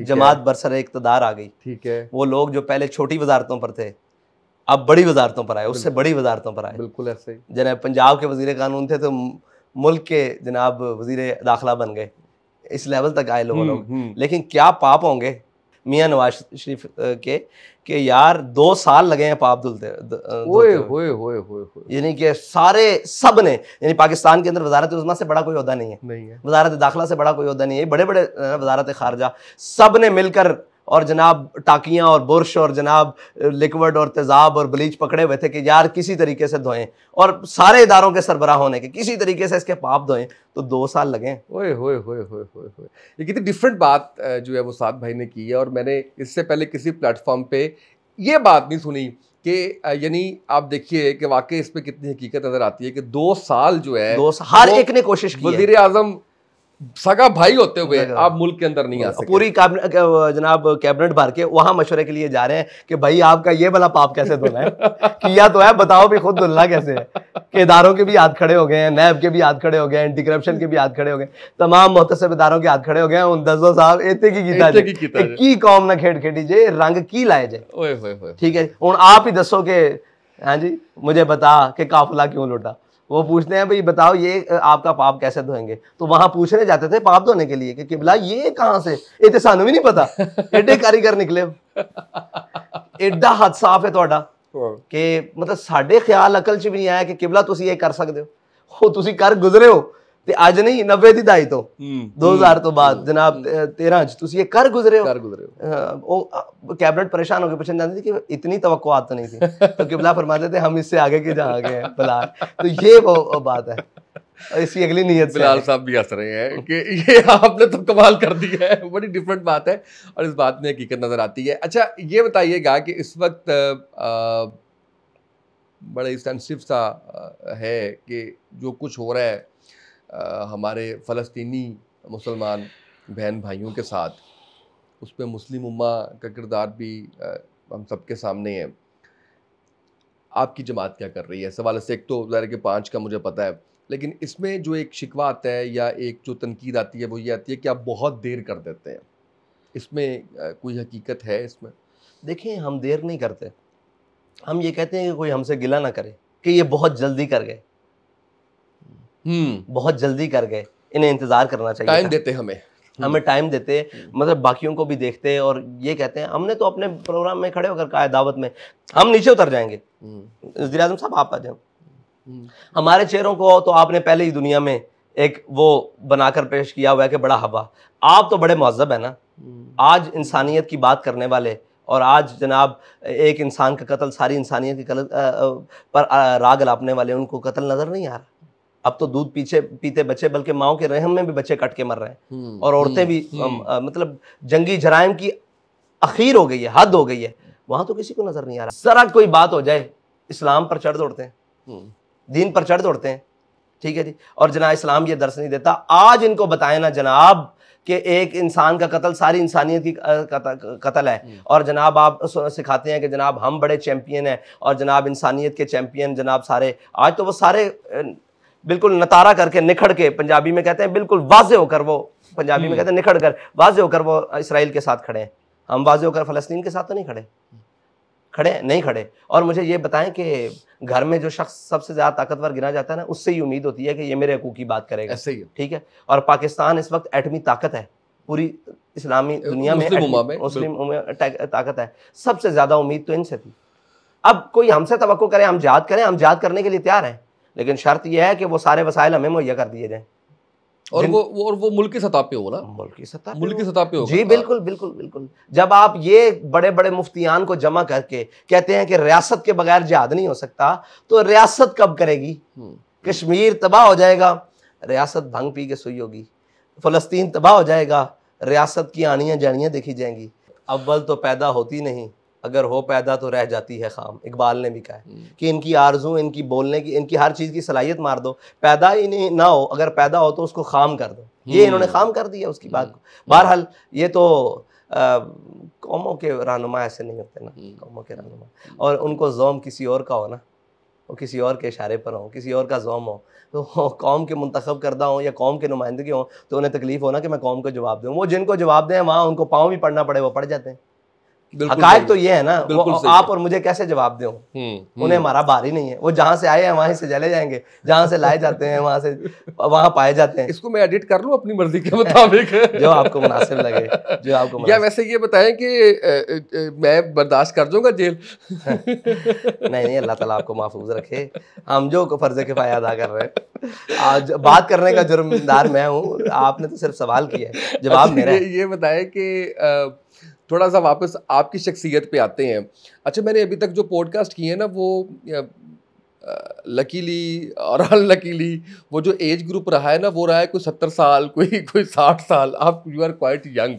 जमात बरसर इकतदार आ गई ठीक है वो लोग जो पहले छोटी वजारतों पर थे अब बड़ी वजारतों पर आए उससे बड़ी वजारतों पर आए बिल्कुल ऐसे ही जनाब पंजाब के वजीर कानून थे तो मुल्क के जनाब वजीर दाखिला बन गए इस लेवल तक आए हम्म, लोग हम्म। लेकिन क्या पाप होंगे मियाँ नवाज शरीफ के कि यार दो साल लगे हैं पाप धुलते यानी कि सारे सब ने यानी पाकिस्तान के अंदर वजारत उजमा से बड़ा कोई अहदा नहीं है नहीं है वजारत दाखिला से बड़ा कोई अहदा नहीं है बड़े बड़े वजारत खारजा सब ने मिलकर और जनाब टाकियाँ और बुरश और जनाब लिक्विड और तेज़ाब और ब्लीच पकड़े हुए थे कि यार किसी तरीके से धोएं और सारे इदारों के सरबरा होने के किसी तरीके से इसके पाप धोएं तो दो
साल लगे ओए होए होए होए होए होए ये कितनी डिफरेंट बात जो है वो सात भाई ने की है और मैंने इससे पहले किसी प्लेटफॉर्म पर ये बात नहीं सुनी कि यानी आप देखिए कि वाकई इस पर कितनी हकीकत नजर आती है कि दो साल जो है दो साल, हर एक ने कोशिश की वजीर आजम सगा भाई होते हुए आप मुल्क के अंदर नहीं आ सकते पूरी जनाब
कैबिनेट भर के वहां मशवरे के लिए जा रहे हैं कि भाई आपका ये वाला पाप कैसे धुलना है किया तो है बताओ भी खुद धुलना कैसे है कि इदारों के भी हाथ खड़े हो गए हैं नैब के भी हाथ खड़े हो गए एंटी करप्शन के भी हाथ खड़े हो गए तमाम मोहतसब इदारों के हाथ खड़े हो गए उन दसों साहब इतने की गीता की कौम ना खेड़ खेड़ी जे रंग की लाए
जाए
ठीक है हूँ आप ही दसो के हाँ जी मुझे बता कि काफिला क्यों लुटा वो पूछते हैं भाई बताओ ये आपका पाप कैसे धोएंगे तो वहां पूछने जाते थे पाप धोने के लिए कि किबला ये कहाँ से ये तो सानू भी नहीं पता एडे कारीगर निकले एडा हद साफ है ਤੁਹਾਡਾ ਕਿ ਮਤਲਬ ਸਾਡੇ ਖਿਆਲ ਅਕਲ 'ਚ ਵੀ ਨਹੀਂ ਆਇਆ ਕਿ ਕਿਬਲਾ ਤੁਸੀਂ ਇਹ कर ਸਕਦੇ हो ਉਹ ਤੁਸੀਂ ਕਰ ਗੁਜ਼ਰੇ आज नहीं नब्बे की ਦੀ तो हम्म। दो हम्म। हजार तो बाद जनाब हम्म। तेरह ਚ कर गुजरे हो कर गुजरे हो ਗੁਜ਼ਰੇ हाँ, कैबिनेट परेशान होकर गए पहचान थे कि इतनी तो नहीं थी तो किबला फरमाते थे हम इससे आगे के जहाँ आगे बिलाल तो ये वो, बात है इसकी अगली नीयत बिलाल
साहब भी हंस रहे हैं कि ये आपने तो कमाल कर दी है बड़ी डिफरेंट बात है और इस बात में हकीकत नज़र आती है अच्छा ये बताइएगा कि इस वक्त बड़ा इंसेंसिव सा है कि जो कुछ हो रहा है हमारे फ़लस्तनी मुसलमान बहन भाइयों के साथ उस पर मुस्लिम उम्मा का किरदार भी हम सबके सामने है आपकी जमात क्या कर रही है सवाल से एक तो ज़ाहिर के पाँच का मुझे पता है लेकिन इसमें जो एक शिकवा आता है या एक जो तनकीद आती है वो ये आती है कि आप बहुत देर कर देते हैं इसमें कोई हकीकत है इसमें देखिए हम देर नहीं करते हम ये कहते हैं कि कोई हमसे गिला ना
करे कि ये बहुत जल्दी कर गए हम्म। बहुत जल्दी कर गए इन्हें इंतजार करना चाहिए टाइम देते हमें हम्म। हमें टाइम देते मतलब बाकियों को भी देखते और ये कहते हैं हमने तो अपने प्रोग्राम में खड़े होकर कहा है दावत में हम नीचे उतर जाएंगे हम्म। साहब आप आ जाओ हमारे चेहरों को तो आपने पहले ही दुनिया में एक वो बनाकर पेश किया हुआ है कि बड़ा हवा आप तो बड़े महजब है ना आज इंसानियत की बात करने वाले और आज जनाब एक इंसान का कत्ल सारी इंसानियत की कतल पर राग लापने वाले उनको कत्ल नज़र नहीं आ रहा अब तो दूध पीछे पीते बच्चे बल्कि माओ के रहम में भी बच्चे कट के मर रहे हैं हम्म, और औरतें हम्म, भी हम्म। मतलब जंगी जराइम की अखीर हो गई है हद हो गई है वहां तो किसी को नजर नहीं आ रहा जरा कोई बात हो जाए इस्लाम पर चढ़ दौड़ते
हैं
दीन पर चढ़ दौड़ते हैं ठीक है जी और जना इस्लाम ये दर्श नहीं देता आज इनको बताए ना जनाब कि एक इंसान का कत्ल सारी इंसानियत की कत्ल है और जनाब आप सिखाते हैं कि जनाब हम बड़े चैम्पियन हैं और जनाब इंसानियत के चैम्पियन जनाब सारे आज तो वो सारे बिल्कुल नतारा करके निखड़ के पंजाबी में कहते हैं बिल्कुल वाजे होकर वो पंजाबी में हम्म। कहते हैं निखड़ कर वाजे होकर वो इसराइल के साथ खड़े हैं हम वाजे होकर फलस्तीन के साथ तो नहीं खड़े खड़े नहीं खड़े और मुझे ये बताएं कि घर में जो शख्स सबसे ज़्यादा ताकतवर गिना जाता है ना उससे ही उम्मीद होती है कि ये मेरे हकूक की बात करेगा ऐसे ही ठीक है और पाकिस्तान इस वक्त एटमी ताकत है पूरी इस्लामी दुनिया में मुस्लिम ताकत है सबसे ज़्यादा उम्मीद तो इनसे थी अब कोई हमसे तो करे हम जाद करें हम जाद करने के लिए तैयार हैं लेकिन शर्त यह है कि वो सारे वसायल हमें मुहैया कर दिए जाए
और वो, वो और वो मुल्क की सतह पे हो ना मुल्क की सतह मुल्क की सतह पे हो जी बिल्कुल बिल्कुल बिल्कुल जब आप
ये बड़े बड़े मुफ्तियान को जमा करके कहते हैं कि रियासत के बगैर जिहाद नहीं हो सकता तो रियासत कब करेगी हम्म। कश्मीर तबाह हो जाएगा रियासत भंग पी के सुई होगी फ़लस्तीन तबाह हो जाएगा रियासत की आनियाँ जानियाँ देखी जाएंगी अव्वल तो पैदा होती नहीं अगर हो पैदा तो रह जाती है खाम इकबाल ने भी कहा है हम्म। कि इनकी आरजू इनकी बोलने की इनकी हर चीज़ की सलाहियत मार दो पैदा ही नहीं ना हो अगर पैदा हो तो उसको खाम कर दो ये हम्म। इन्होंने खाम कर दिया उसकी बात को हम्म। बहरहाल ये तो कौमों के रहनुमा ऐसे नहीं होते ना कौमों के रहनुमा और उनको जोम किसी और का हो ना वो किसी और के इशारे पर हों किसी और का जोम हो तो कौम के मुंतखब करदा हों या कौम के नुमाइंदगी हों तो उन्हें तकलीफ़ होना कि मैं कौम को जवाब दूँ वो जिनको जवाब दें वहाँ उनको पाँव भी पड़ना पड़े वो पड़ जाते हैं
हकायक तो ये है ना वो आप
और मुझे कैसे जवाब दो हम्म, उन्हें हम्म। हमारा बार ही नहीं है वो जहाँ से आए हैं वहां से चले जाएंगे जहाँ से लाए जाते हैं वहां से वहां पाए जाते हैं इसको मैं एडिट
कर लूँ अपनी मर्जी के मुताबिक जो आपको मुनासिब लगे जो आपको या वैसे ये बताएं कि मैं बर्दाश्त कर दूंगा जेल नहीं नहीं अल्लाह तला आपको महफूज
रखे हम जो फर्ज के फाय अदा कर रहे हैं आज बात करने का जुर्मदार मैं
हूँ आपने तो सिर्फ सवाल किया जवाब अच्छा, मेरा ये बताएं कि थोड़ा सा वापस आपकी शख्सियत पे आते हैं अच्छा मैंने अभी तक जो पॉडकास्ट किए हैं ना वो लकीली और अनलकीली वो जो एज ग्रुप रहा है ना वो रहा है कोई सत्तर साल कोई कोई साठ साल आप यू आर क्वाइट यंग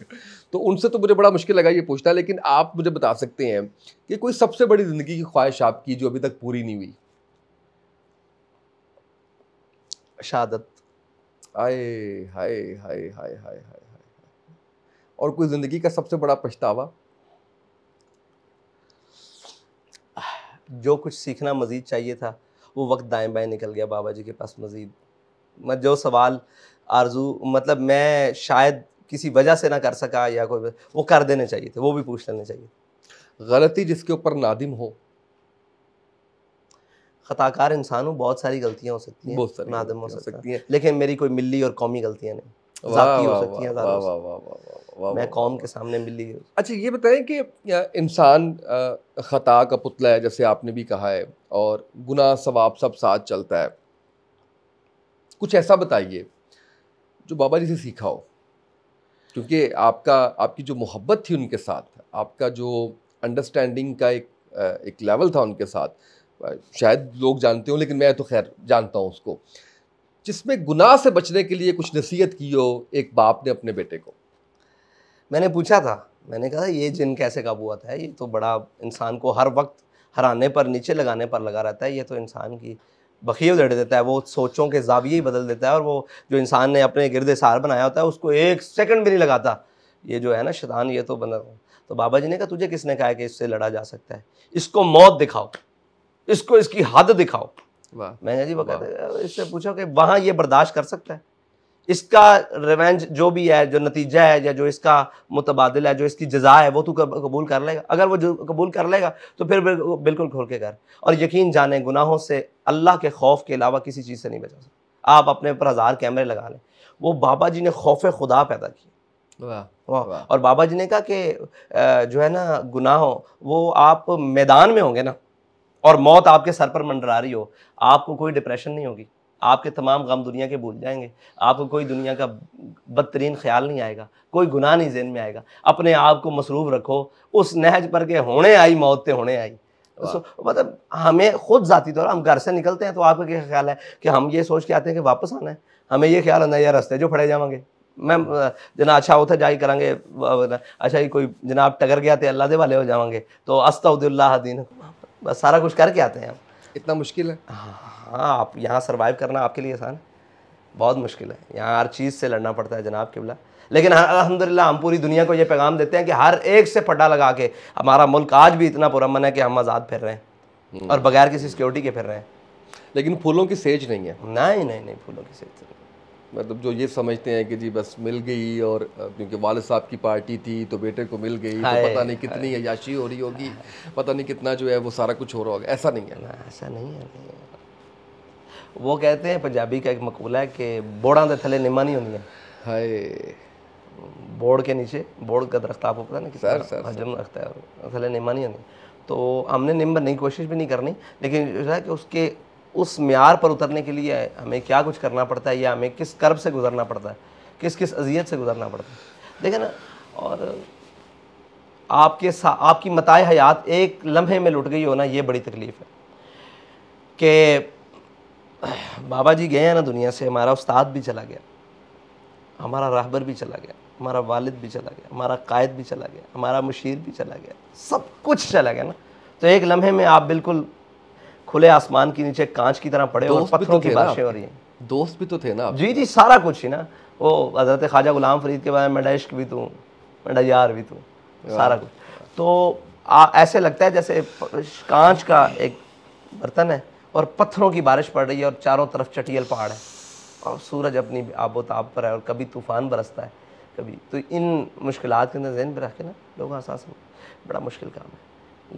तो उनसे तो मुझे बड़ा मुश्किल लगा ये पूछना लेकिन आप मुझे बता सकते हैं कि कोई सबसे बड़ी ज़िंदगी की ख्वाहिश आपकी जो अभी तक पूरी नहीं हुई शहादत आए हाय हाय हाय हाय हाय और कोई ज़िंदगी का सबसे बड़ा पछतावा जो कुछ सीखना मज़ीद चाहिए
था वो वक्त दाएं बाएं निकल गया बाबा जी के पास मज़ीद मत जो सवाल आरजू मतलब मैं शायद किसी वजह से ना कर सका या कोई वो कर देने चाहिए थे वो भी पूछ लेने चाहिए गलती जिसके ऊपर नादिम हो खताकार इंसान हो बहुत सारी गलतियाँ हो सकती हैं बहुत सारी नादिम हो सकती हैं लेकिन मेरी कोई मिली और कौमी गलतियाँ नहीं हो सकती हैं मैं कौम के सामने मिली
अच्छा ये बताएं कि इंसान ख़ता का पुतला है जैसे आपने भी कहा है और गुना सवाब सब साथ चलता है कुछ ऐसा बताइए जो बाबा जी से सीखा हो क्योंकि आपका आपकी जो मोहब्बत थी उनके साथ आपका जो अंडरस्टैंडिंग का एक एक लेवल था उनके साथ शायद लोग जानते हो लेकिन मैं तो खैर जानता हूँ उसको जिसमें गुनाह से बचने के लिए कुछ नसीहत की हो एक बाप ने अपने बेटे को मैंने पूछा था मैंने कहा ये जिन
कैसे काबू आता है ये तो बड़ा इंसान को हर वक्त हराने पर नीचे लगाने पर लगा रहता है ये तो इंसान की बखीर लड़ देता है वो सोचों के जाविये ही बदल देता है और वो जो इंसान ने अपने गिरद सार बनाया होता है उसको एक सेकंड भी नहीं लगाता ये जो है ना शैतान ये तो बंदा तो बाबा जी ने कहा तुझे किसने कहा कि इससे लड़ा जा सकता है इसको मौत दिखाओ इसको इसकी हद दिखाओ मैंने जी बता इससे पूछा कि वहाँ ये बर्दाश्त कर सकता है इसका रिवेंज जो भी है जो नतीजा है या जो इसका मुतबादल है जो इसकी जजा है वो तू कबूल कर लेगा अगर वो जो कबूल कर लेगा तो फिर बिल्कुल खोल के कर और यकीन जाने गुनाहों से अल्लाह के खौफ के अलावा किसी चीज़ से नहीं बचा सकते आप अपने ऊपर हज़ार कैमरे लगा लें वो बाबा जी ने खौफ खुदा पैदा
किया
और बाबा जी ने कहा कि जो है ना गुनाह वो आप मैदान में होंगे ना और मौत आपके सर पर मंडरा रही हो आपको कोई डिप्रेशन नहीं होगी आपके तमाम गम दुनिया के भूल जाएंगे आपको कोई दुनिया का बदतरीन ख्याल नहीं आएगा कोई गुनाह नहीं जहन में आएगा अपने आप को मसरूफ़ रखो उस नहज पर के होने आई मौत ते होने आई सो मतलब हमें खुद ज़ाती तौर तो हम घर से निकलते हैं तो आपका क्या ख्याल है कि हम ये सोच के आते हैं कि वापस आना है हमें ये ख्याल आना या रस्ते जो फड़े जाएंगे मैम जना अच्छा होता ही करेंगे अच्छा ही कोई आप टकर गया थे तो अल्लाह दे वाले हो जाएंगे तो दिन बस सारा कुछ करके आते हैं हम इतना मुश्किल है हाँ आप यहाँ सर्वाइव करना आपके लिए आसान बहुत मुश्किल है यहाँ हर चीज़ से लड़ना पड़ता है जनाब किबला लेकिन हाँ, अलहमदिल्ला हम पूरी दुनिया को ये पैगाम देते हैं कि हर एक से पट्टा लगा के हमारा मुल्क आज भी इतना पुरमन है कि हम आज़ाद फिर रहे हैं और बगैर किसी सिक्योरिटी के फिर रहे
हैं लेकिन फूलों की सेज नहीं है नहीं नहीं नहीं फूलों की सेज तो नहीं मतलब जो ये समझते हैं कि जी बस मिल गई और क्योंकि वाल साहब की पार्टी थी तो बेटे को मिल गई तो पता नहीं कितनी अयाशी हो रही होगी पता नहीं कितना जो है वो सारा कुछ हो रहा होगा ऐसा नहीं है ना ऐसा नहीं है नहीं। वो कहते हैं पंजाबी का एक मकबूला है कि बोड़ा के थले निमा नहीं होंगे
हाय बोर्ड के नीचे बोर्ड का दरख्त आपको पता ना सर हजम रखता है थले निमा नहीं होंगी तो हमने निम्बर नहीं की कोशिश भी नहीं करनी लेकिन जो है कि उसके उस मैार पर उतरने के लिए हमें क्या कुछ करना पड़ता है या हमें किस कर्ब से गुजरना पड़ता है किस किस अजियत से गुजरना पड़ता है देखे ना और आपके सा आपकी मताए हयात एक लम्हे में लुट गई होना ये बड़ी तकलीफ़ है कि बाबा जी गए हैं ना दुनिया से हमारा उस्ताद भी चला गया हमारा राहबर भी चला गया हमारा वालिद भी चला गया हमारा कायद भी चला गया हमारा मुशीर भी चला गया सब कुछ चला गया ना तो एक लम्हे में आप बिल्कुल खुले आसमान के नीचे कांच की तरह पड़े और तो पत्थरों की बारिशें हो रही हैं दोस्त भी तो थे ना जी जी सारा कुछ ही ना वो हजरत ख्वाजा गुलाम फरीद के बारे में मैं इश्क भी तू मैं यार भी तू सारा कुछ तो आ, ऐसे लगता है जैसे कांच का एक बर्तन है और पत्थरों की बारिश पड़ रही है और चारों तरफ चटियल पहाड़ है और सूरज अपनी आबोताब पर है और कभी तूफान बरसता है कभी तो इन मुश्किल के अंदर जहन पर रखे ना लोग आसास बड़ा मुश्किल काम है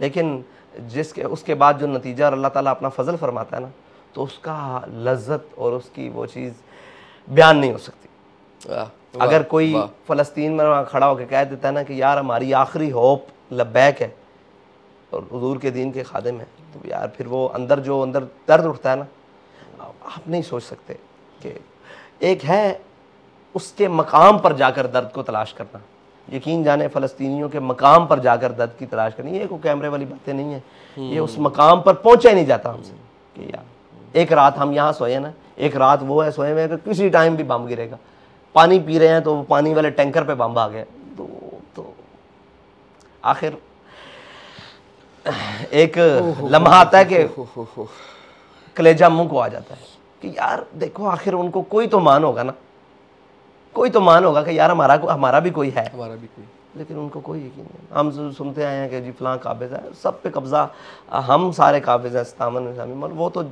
लेकिन जिसके उसके बाद जो नतीजा और अल्लाह ताला अपना फजल फरमाता है ना तो उसका लज्जत और उसकी वो चीज़ बयान नहीं हो सकती अगर कोई फ़लस्तीन में वहाँ खड़ा होकर कह देता है ना कि यार हमारी आखिरी होप लबैक है और हजूर के दीन के खादम है तो यार फिर वो अंदर जो अंदर दर्द उठता है ना आप नहीं सोच सकते कि एक है उसके मकाम पर जाकर दर्द को तलाश करना यकीन जाने फलस्तियों के मकाम पर जाकर दर्द की तलाश करनी ये कोई कैमरे वाली बातें नहीं है ये हम्म। उस मकाम पर पहुंचा ही नहीं जाता हमसे कि यार एक रात हम यहाँ सोए ना एक रात वो है सोए हुए किसी टाइम भी बम गिरेगा पानी पी रहे हैं तो वो पानी वाले टैंकर पे बम आ गया तो तो आखिर एक लम्हा आता है
कि
कलेजा मुंह को आ जाता है कि यार देखो आखिर उनको कोई तो मान होगा ना कोई तो मान होगा कि यार हमारा हमारा भी कोई है हमारा भी कोई लेकिन उनको कोई यकीन नहीं हम सुनते आए हैं कि जी फलां काबिज़ है सब पे कब्ज़ा हम सारे काबिज़ हैं सतावन इस्लामी मल वो तो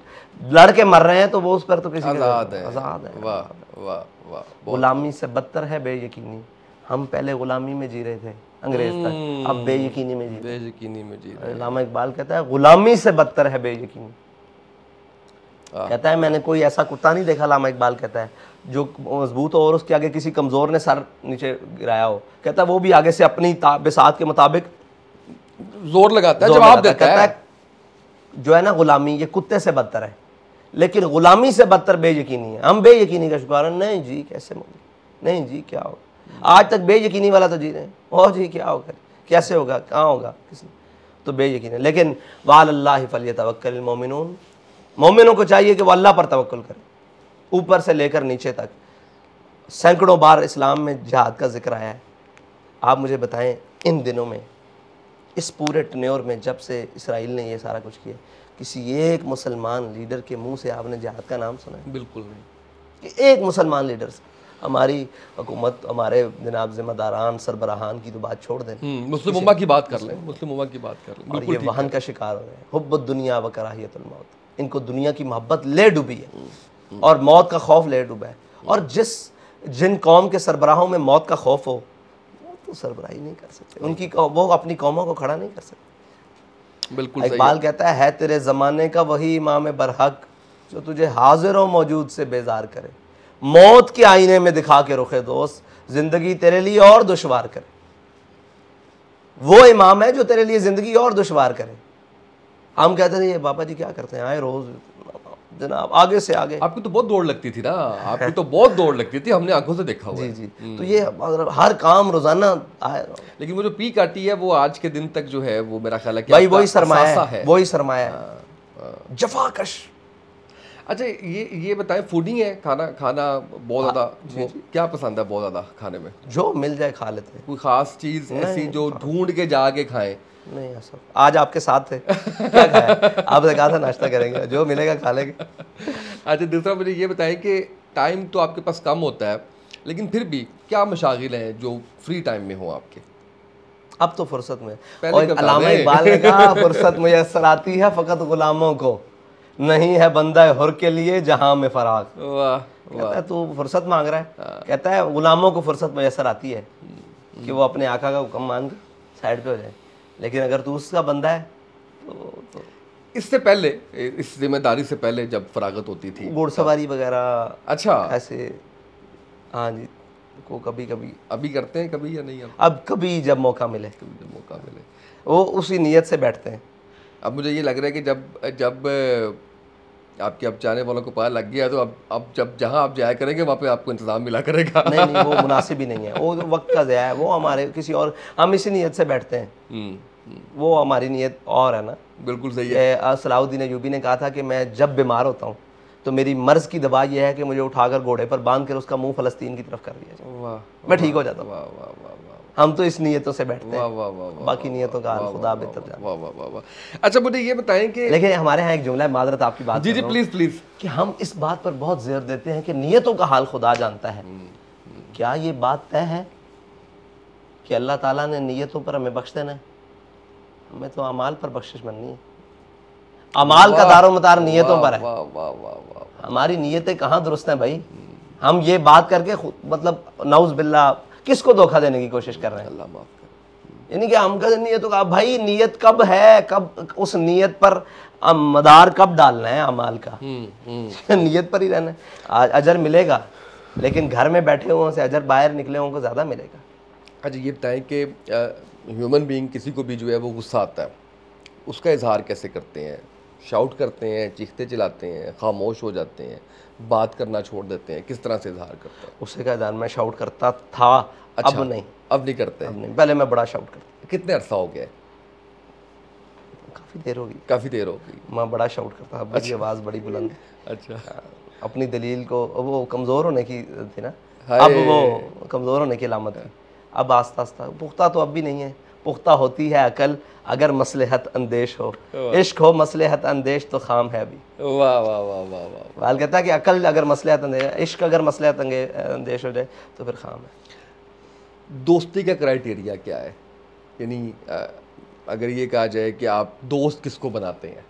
लड़ के मर रहे हैं तो वो उस पर तो किसी आज़ाद है आज़ाद है वाह
वाह वाह
ग़ुलामी से बदतर है बेयकीनी हम पहले ग़ुलामी में जी रहे थे अंग्रेज तक अब हम्म, बेयकीनी में जी बेयकीनी में जी इकबाल कहता है ग़ुलामी से बदतर है बेयकीनी हाँ। कहता है मैंने कोई ऐसा कुत्ता नहीं देखा लामा इकबाल कहता है जो मजबूत हो और उसके आगे किसी कमज़ोर ने सर नीचे गिराया हो कहता है वो भी आगे से अपनी बेसात के मुताबिक जोर लगाता है जवाब देता है, है जो है ना गुलामी ये कुत्ते से बदतर है लेकिन गुलामी से बदतर बेयकीनी है हम बेयकीनी का शुक्र नहीं जी कैसे नहीं जी क्या होगा आज तक बेयकीनी वाला तो जी रहे और जी क्या होगा कैसे होगा कहाँ होगा किसने तो बेयकीन है लेकिन वाल अल्लाह फलिया तवक्ल मोमिन मोमिनों को चाहिए कि वह अल्लाह पर तवक्ल करें ऊपर से लेकर नीचे तक सैकड़ों बार इस्लाम में जहाद का जिक्र आया है आप मुझे बताएं इन दिनों में इस पूरे टनोर में जब से इसराइल ने ये सारा कुछ किया किसी एक मुसलमान लीडर के मुंह से आपने जहाद का नाम सुना है बिल्कुल नहीं कि एक मुसलमान लीडर से हमारी हुकूमत हमारे जनाब जिम्मेदारान सरबराहान की तो बात छोड़ दें हम्म, मुस्लिम की बात कर लें
मुस्लिम की बात कर लें और ये वाहन का
शिकार हो रहे हैं हब्बत दुनिया व मौत इनको दुनिया की मोहब्बत ले डूबी है और मौत का खौफ ले डूबा है और जिस जिन कौम के सरबराहों में मौत का खौफ हो वो तो सरबराही नहीं कर सकते उनकी वो अपनी कौमों को खड़ा नहीं कर सकते बिल्कुल इकबाल कहता है, है तेरे ज़माने का वही इमाम बरहक जो तुझे हाजिरों मौजूद से बेजार करे मौत के आईने में दिखा के रुखे दोस्त जिंदगी तेरे लिए और दुशवार करे वो इमाम है जो तेरे लिए जिंदगी और दुशवार करे हम कहते थे ये बाबा जी क्या करते हैं आए रोज
जनाब आगे से आगे आपकी तो बहुत दौड़ लगती थी ना आपकी तो बहुत दौड़ लगती थी हमने आंखों से देखा हुआ जी जी हम्म। तो ये अगर हर काम रोजाना आए लेकिन वो जो पीक आती है वो आज के दिन तक जो है वो मेरा ख्याल है वही सरमाया है वही सरमाया हाँ, हाँ। जफाकश अच्छा ये ये बताएं फूडिंग है खाना खाना बहुत हाँ, ज़्यादा क्या पसंद है बहुत ज़्यादा खाने में जो मिल जाए खा लेते हैं कोई ख़ास चीज़ ऐसी जो ढूंढ के जाके खाएं नहीं यार सब आज आपके साथ थे आप कहा था नाश्ता करेंगे जो मिलेगा खा लेंगे अच्छा दूसरा मुझे ये बताएं कि टाइम तो आपके पास कम होता है लेकिन फिर भी क्या मशागिल हैं जो फ्री टाइम में हो आपके अब तो फुर्सत में अलामा इकबाल ने कहा फुर्सत
मैसर आती है फ़कत गुलामों को नहीं है बंदा हुर के लिए जहाँ में फराग कहता है तू फुर्सत मांग रहा है हाँ। कहता है गुलामों को फुर्सत मैसर आती है कि हम्म। वो अपने आका का हुक्म मांग साइड पे हो जाए लेकिन अगर तू उसका बंदा है तो, तो इससे पहले इस जिम्मेदारी से पहले जब फरागत होती थी घोड़सवारी वगैरह अच्छा ऐसे हाँ जी
को कभी कभी अभी करते हैं कभी या नहीं अब कभी जब मौका मिले कभी जब मौका मिले वो उसी नीयत से बैठते हैं अब मुझे ये लग रहा है कि जब जब आपके अब जाने वालों को पता लग गया तो अब अब जब जहाँ आप जाया करेंगे वहाँ पे आपको इंतज़ाम मिला करेगा नहीं नहीं वो मुनासिब ही नहीं है
वो वक्त का ज़या है वो हमारे किसी और हम इसी नीयत से बैठते हैं हम्म। वो हमारी नीयत और है ना बिल्कुल सही है सलाउद्दीन यूबी ने कहा था कि मैं जब बीमार होता हूँ तो मेरी मर्ज की दवा यह है कि मुझे उठाकर घोड़े पर बांध कर उसका मुंह फलस्तीन की तरफ कर दिया जाए मैं ठीक हो जाता हूँ हम तो इस नीयतों से बैठते हैं बाकी नीयतों का खुदा बेहतर वाह
अच्छा मुझे ये बताएं कि लेकिन हमारे
यहाँ एक जुमला है माजरत आपकी बात जी जी प्लीज प्लीज कि हम इस बात पर बहुत जोर देते हैं कि नीयतों का हाल खुदा जानता है हम्म, हम्म। क्या ये बात तय है कि अल्लाह ताला ने नीयतों पर हमें बख्श देना है मैं तो अमाल पर बख्शिश मननी है अमाल का दारो मदार नीयतों पर
है
हमारी नीयतें कहाँ दुरुस्त हैं भाई हम ये बात करके मतलब नाउज बिल्ला किसको धोखा देने की कोशिश कर रहे हैं अल्लाह माफ कर यानी कि हम कहते नीयत का भाई नीयत कब है कब उस नीयत पर मदार कब डालना है अमाल का हम्म, हम्म। नीयत पर ही रहना है अजर मिलेगा लेकिन घर में बैठे हुए
से अजर बाहर निकले हुए को ज़्यादा मिलेगा अच्छा ये बताएं कि ह्यूमन बीइंग किसी को भी जो है वो गुस्सा आता है उसका इजहार कैसे करते हैं शाउट करते हैं चीखते चलाते हैं खामोश हो जाते हैं बात करना छोड़ देते हैं किस तरह से इजहार करते हैं उससे का इजहार मैं शाउट करता था अच्छा, अब नहीं अब नहीं करते अब नहीं पहले मैं बड़ा शाउट करता कितने अरसा हो गया
काफ़ी देर हो गई काफ़ी देर हो गई मैं बड़ा शाउट करता अब अच्छा। आवाज़ बड़ी बुलंद अच्छा हाँ, अपनी दलील को वो कमज़ोर होने की थी ना अब वो कमज़ोर होने की अलामत है अब आस्ता आस्ता पुख्ता तो अब भी नहीं है पुख्ता होती है अकल अगर मसलहत अंदेश हो इश्क हो मसलहत अंदेश तो खाम है अभी वाह वाह वाह वाह वाह वाल कहता है कि अकल अगर मसलहत इश्क अगर मसलहत अंदेश हो जाए
तो फिर खाम है दोस्ती का क्राइटेरिया क्या है यानी अगर ये कहा जाए कि आप दोस्त किसको बनाते हैं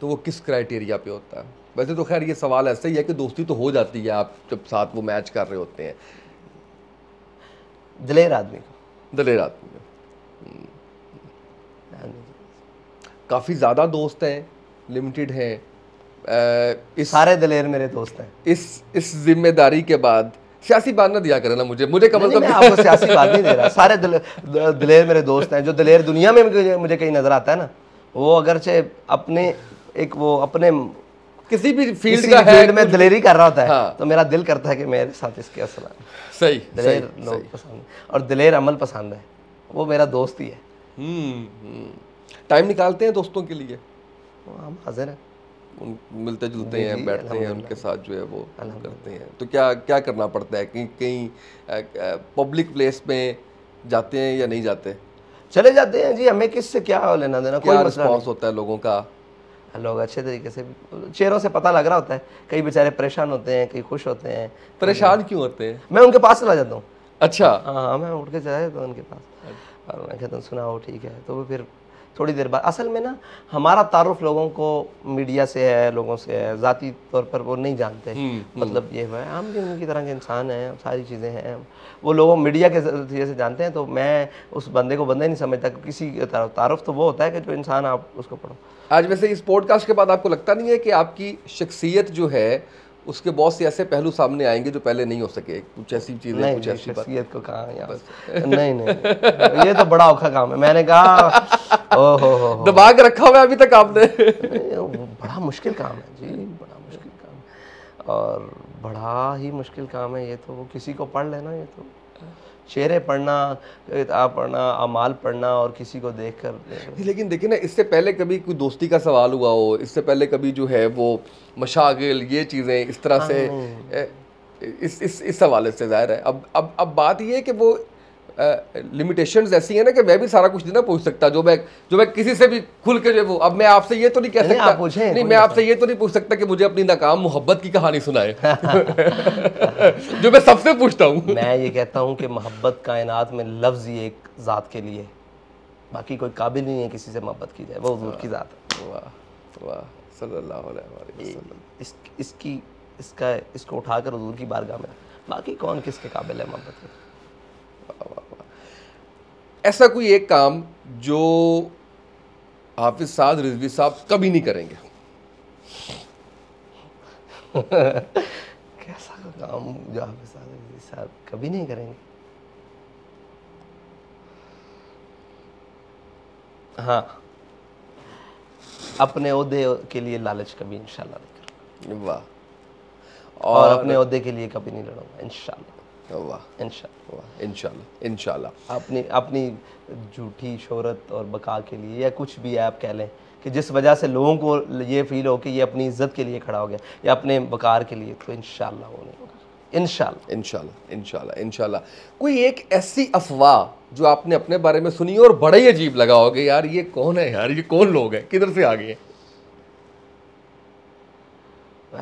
तो वो किस क्राइटेरिया पे होता है वैसे तो खैर ये सवाल ऐसा ही है कि दोस्ती तो हो जाती है आप जब साथ वो मैच कर रहे होते हैं दलेर आदमी को दलेर आदमी को काफ़ी ज़्यादा दोस्त हैं लिमिटेड हैं इस सारे दलेर मेरे दोस्त हैं इस इस जिम्मेदारी के बाद सियासी बात ना दिया करें ना मुझे मुझे कम अज कम सियासी बात नहीं दे रहा सारे दल, दलेर मेरे
दोस्त हैं जो दलेर दुनिया में मुझे, मुझे कहीं नज़र आता है ना वो अगरचे अपने एक वो अपने किसी भी फील्ड का है में दलेरी कर रहा होता है हाँ। तो मेरा दिल करता है कि मेरे साथ इसके असर सही दलेर सही, लोग सही। पसंद और दलेर अमल पसंद है वो मेरा
दोस्त ही है टाइम हम्म, हम्म। निकालते हैं दोस्तों के लिए हाँ, हम हाजिर हैं उन मिलते जुलते हैं बैठते हैं उनके साथ जो है वो करते हैं तो क्या क्या करना पड़ता है कहीं कहीं पब्लिक प्लेस में जाते हैं या नहीं जाते चले जाते हैं जी हमें किससे क्या लेना देना कोई रिस्पॉन्स होता है लोगों का लोग अच्छे
तरीके से चेहरों से पता लग रहा होता है कई बेचारे परेशान होते हैं कई खुश होते हैं परेशान हाँ। क्यों होते हैं मैं उनके पास चला जाता हूँ अच्छा हाँ, हाँ मैं उठ के चला जाता हूँ उनके पास अच्छा। और मैं कहता हूँ सुनाओ ठीक है तो फिर थोड़ी देर बाद असल में ना हमारा तारुफ लोगों को मीडिया से है लोगों से है ज़ाती तौर पर वो नहीं जानते हम्म, हम्म। मतलब ये हुआ है हम भी उनकी तरह के इंसान हैं सारी चीज़ें हैं वो लोगों मीडिया के जरिए से जानते हैं तो मैं उस बंदे को बंदा
ही नहीं समझता किसी तरफ तारुफ तो वो होता है कि जो इंसान आप उसको पढ़ो आज वैसे इस पॉडकास्ट के बाद आपको लगता नहीं है कि आपकी शख्सियत जो है उसके बहुत से ऐसे पहलू सामने आएंगे जो पहले नहीं हो सके कुछ ऐसी चीजें कुछ ऐसी शख्सियत को कहा नहीं नहीं ये तो बड़ा औखा काम है मैंने कहा ओहो हो दबा के रखा हुआ है अभी तक आपने
बड़ा मुश्किल काम है जी बड़ा मुश्किल काम है और बड़ा ही मुश्किल काम है ये तो वो किसी को पढ़ लेना ये तो चेहरे पढ़ना किताब पढ़ना अमाल पढ़ना और किसी को देख कर, देख कर।
लेकिन देखिए ना इससे पहले कभी कोई दोस्ती का सवाल हुआ हो इससे पहले कभी जो है वो मशागिल ये चीज़ें इस तरह से हाँ। इस इस इस हवाले से ज़ाहिर है अब अब अब बात यह है कि वो लिमिटेशंस ऐसी हैं ना कि मैं भी सारा कुछ नहीं ना पूछ सकता जो मैं जो मैं किसी से भी खुल के जो अब मैं आपसे ये तो नहीं कह सकता नहीं, नहीं मैं आपसे ये तो नहीं पूछ सकता कि मुझे अपनी नाकाम मोहब्बत की कहानी सुनाए
जो मैं सबसे पूछता हूँ मैं ये कहता हूँ कि मोहब्बत कायनात में लफ्ज़ ही एक ज़ात के लिए बाकी कोई काबिल नहीं है किसी से मोहब्बत की जाए वो हजूर की ज़ात है वाह वाह इसकी इसका इसको उठाकर हजूर की बारगाह में बाकी कौन किसके काबिल है मोहब्बत Oh, wow.
ऐसा कोई एक काम जो हाफिज साद रिजवी साहब कभी नहीं करेंगे कैसा काम जो हाफिज
साद रिजवी साहब कभी नहीं करेंगे हाँ अपने उदे के लिए
लालच कभी इंशाल्लाह नहीं करूँगा वाह और, और अपने उदे के लिए कभी नहीं लड़ूंगा इंशाल्लाह वाह इनशा वाह
अपनी अपनी झूठी शोहरत और बका के लिए या कुछ भी आप कह लें कि जिस वजह से लोगों को ये फील
हो कि ये अपनी इज्जत के लिए खड़ा हो गया या अपने बकार के लिए तो इन वो नहीं होगा इनशाला इनशाला इनशाला कोई एक ऐसी अफवाह जो आपने अपने बारे में सुनी और बड़ा ही अजीब लगा होगा यार ये कौन है यार ये कौन लोग हैं किधर से आ गए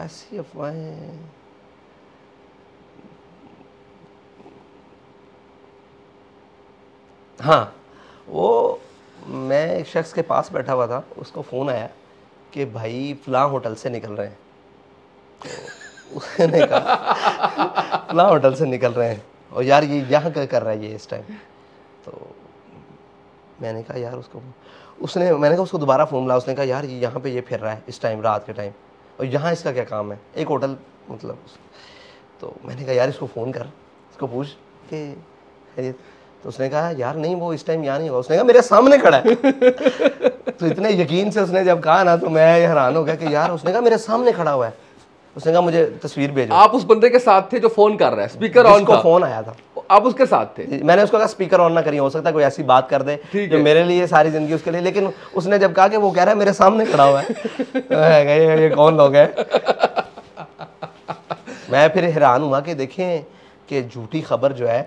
ऐसी अफवाहें हाँ वो मैं एक शख्स के पास बैठा हुआ था उसको फ़ोन आया कि भाई फला होटल से निकल रहे हैं तो उसने कहा फला होटल से निकल रहे हैं और यार ये यहाँ क्या कर रहा है ये इस टाइम तो मैंने कहा यार उसको उसने मैंने कहा उसको दोबारा फ़ोन ला उसने कहा यार ये यहाँ पे ये फिर रहा है इस टाइम रात के टाइम और यहाँ इसका क्या काम है एक होटल मतलब तो मैंने कहा यार इसको फ़ोन कर इसको पूछ कि तो उसने कहा यार नहीं वो इस टाइम यहाँ नहीं होगा उसने कहा मेरे सामने खड़ा है तो इतने यकीन से उसने जब कहा ना तो मैं हैरान हो गया कि यार उसने कहा मेरे सामने खड़ा हुआ है उसने कहा मुझे तस्वीर भेजो आप उस बंदे के साथ थे जो फोन कर रहा है स्पीकर ऑन का फोन आया था आप उसके साथ थे मैंने उसको कहा स्पीकर ऑन ना करिए हो सकता है कोई ऐसी बात कर दे जो मेरे लिए सारी जिंदगी उसके लिए लेकिन उसने जब कहा कि वो कह रहा है मेरे सामने खड़ा हुआ है तो ये, ये कौन लोग है मैं फिर हैरान हुआ कि देखें कि झूठी खबर जो है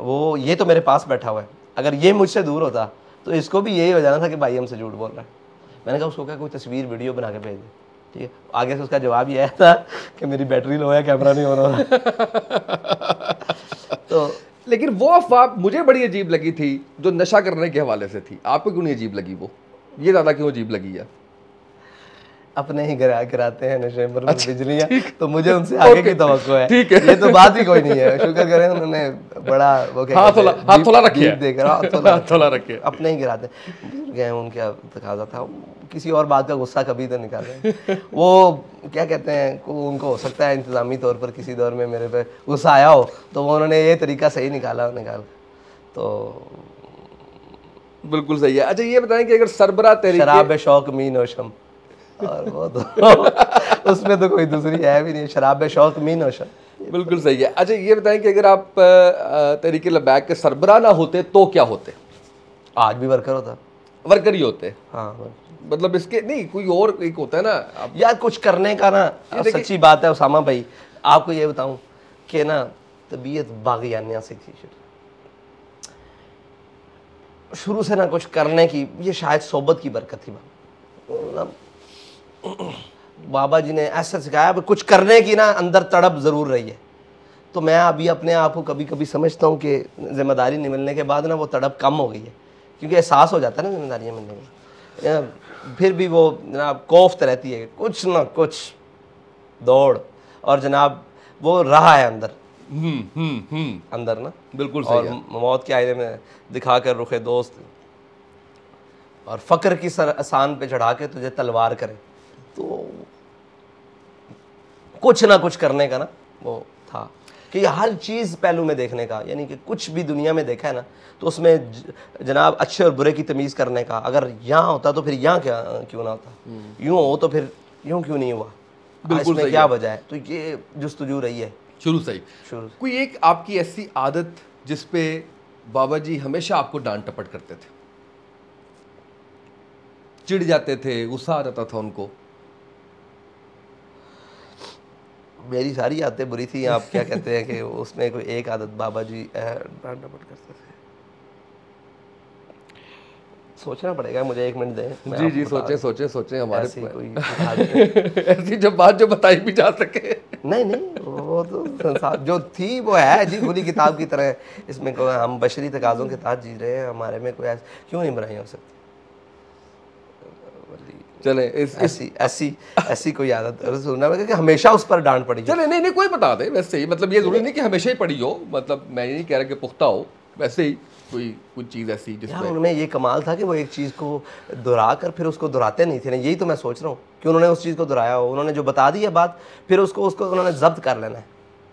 वो ये तो मेरे पास बैठा हुआ है अगर ये मुझसे दूर होता तो इसको भी यही हो जाना था कि भाई हमसे झूठ बोल रहा है मैंने कहा उसको क्या कोई तस्वीर वीडियो बना के भेज दे
ठीक है आगे से उसका जवाब ये आया था कि मेरी बैटरी लो है कैमरा नहीं हो रहा तो लेकिन वो अफवाह मुझे बड़ी अजीब लगी थी जो नशा करने के हवाले से थी आपको क्यों नहीं अजीब लगी वो ये ज़्यादा क्यों अजीब लगी है अपने
ही गिरा गिराते हैं नशे पर अच्छा, बिजलियाँ तो मुझे उनसे आगे की तो है ठीक है ये तो बात ही कोई नहीं है शुक्र करें उन्होंने बड़ा वो हथोला रखिए हथोला रखे अपने ही गिराते गए उनके तकाजा था किसी और बात का गुस्सा कभी तो निकाले वो क्या कहते हैं को उनको हो सकता है इंतजामी तौर पर किसी दौर में मेरे पे गुस्सा आया हो तो वो उन्होंने ये तरीका सही निकाला निकाल तो
बिल्कुल सही है अच्छा ये बताएं कि अगर सरबरा तेरी शराब शौक मीन और शम
और वो तो उसमें तो कोई दूसरी है भी नहीं शराब शौक मीन नौशा
बिल्कुल सही है अच्छा ये बताएं कि अगर आप तरीके लबैक के सरबरा ना होते तो क्या होते आज भी वर्कर होता वर्कर ही होते हाँ मतलब इसके नहीं कोई और एक होता है ना
यार कुछ करने का ना सच्ची बात है उसामा भाई आपको ये बताऊं कि ना तबीयत बागियानिया से थी शुरू से ना कुछ करने की ये शायद सोबत की बरकत थी मतलब बाबा जी ने ऐसा सिखाया पर कुछ करने की ना अंदर तड़प ज़रूर रही है तो मैं अभी अपने आप को कभी कभी समझता हूँ कि जिम्मेदारी नहीं मिलने के बाद ना वो तड़प कम हो गई है क्योंकि एहसास हो जाता है ना जिम्मेदारियाँ मिलने में फिर भी वो जनाब कोफ्त रहती है कुछ ना कुछ दौड़ और जनाब वो रहा है अंदर हम्म, हम्म, हम्म अंदर ना बिल्कुल सही और मौत के आयने में दिखा कर रुखे दोस्त और फकर की सर आसान पे चढ़ा के तुझे तलवार करे तो कुछ ना कुछ करने का ना वो था कि हर चीज़ पहलू में देखने का यानी कि कुछ भी दुनिया में देखा है ना तो उसमें जनाब अच्छे और बुरे की तमीज़ करने का अगर यहाँ होता तो फिर यहाँ क्या क्यों ना होता हम्म। यूँ हो तो फिर
यूँ क्यों नहीं हुआ
इसमें क्या वजह है
तो ये जस्तजू रही है शुरू सही शुरू कोई एक आपकी ऐसी आदत जिसपे बाबा जी हमेशा आपको डांट टपट करते थे चिढ़ जाते थे गुस्सा आ जाता था उनको मेरी सारी आदतें बुरी थी आप क्या कहते हैं कि
उसमें कोई एक आदत बाबा जी डांट करते थे सोचना पड़ेगा मुझे एक मिनट दें जी जी सोचे सोचे सोचे हमारे ऐसी कोई ऐसी जो बात जो बताई भी जा सके नहीं नहीं वो तो संसार जो थी वो है जी खुली किताब की तरह इसमें हम बशरी तकाजों के साथ जी रहे हैं हमारे में कोई ऐसा क्यों नहीं बुराई हो सकती चले ऐसी ऐसी
ऐसी कोई आदत सुनना कि हमेशा उस पर डांट पड़ी चले नहीं नहीं कोई बता दे वैसे ही मतलब ये जरूरी नहीं कि हमेशा ही पड़ी हो मतलब मैं ये नहीं कह रहा कि पुख्ता हो वैसे ही कोई कुछ चीज़ ऐसी जिसमें उन्होंने
ये कमाल था कि वो एक चीज़ को दोहरा कर फिर उसको दोहराते नहीं थे यही तो मैं सोच रहा हूँ कि उन्होंने उस चीज़ को दोहराया हो उन्होंने जो बता दी है बात फिर उसको उसको उन्होंने जब्त कर लेना है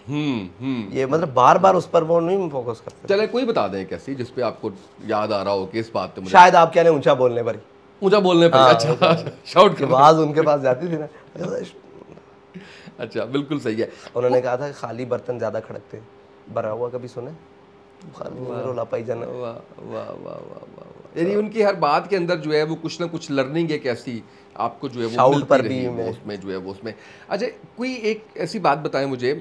हम्म, हम्म। ये
मतलब बार बार उस पर वो नहीं फोकस करते चले कोई बता दें कैसी जिसपे आपको याद आ रहा हो कि इस बात शायद आप क्या ऊंचा बोलने पर ही ऊंचा बोलने पे हाँ, अच्छा शाउट के बाद उनके पास जाती थी ना अच्छा बिल्कुल सही है उन्होंने कहा
था खाली बर्तन ज्यादा खड़कते भरा हुआ कभी सुने
उनकी हर बात के अंदर जो है वो कुछ ना कुछ लर्निंग है कैसी आपको जो है वो मिलती पर रही वो उसमें जो है वो उसमें अच्छा कोई एक ऐसी बात बताएं मुझे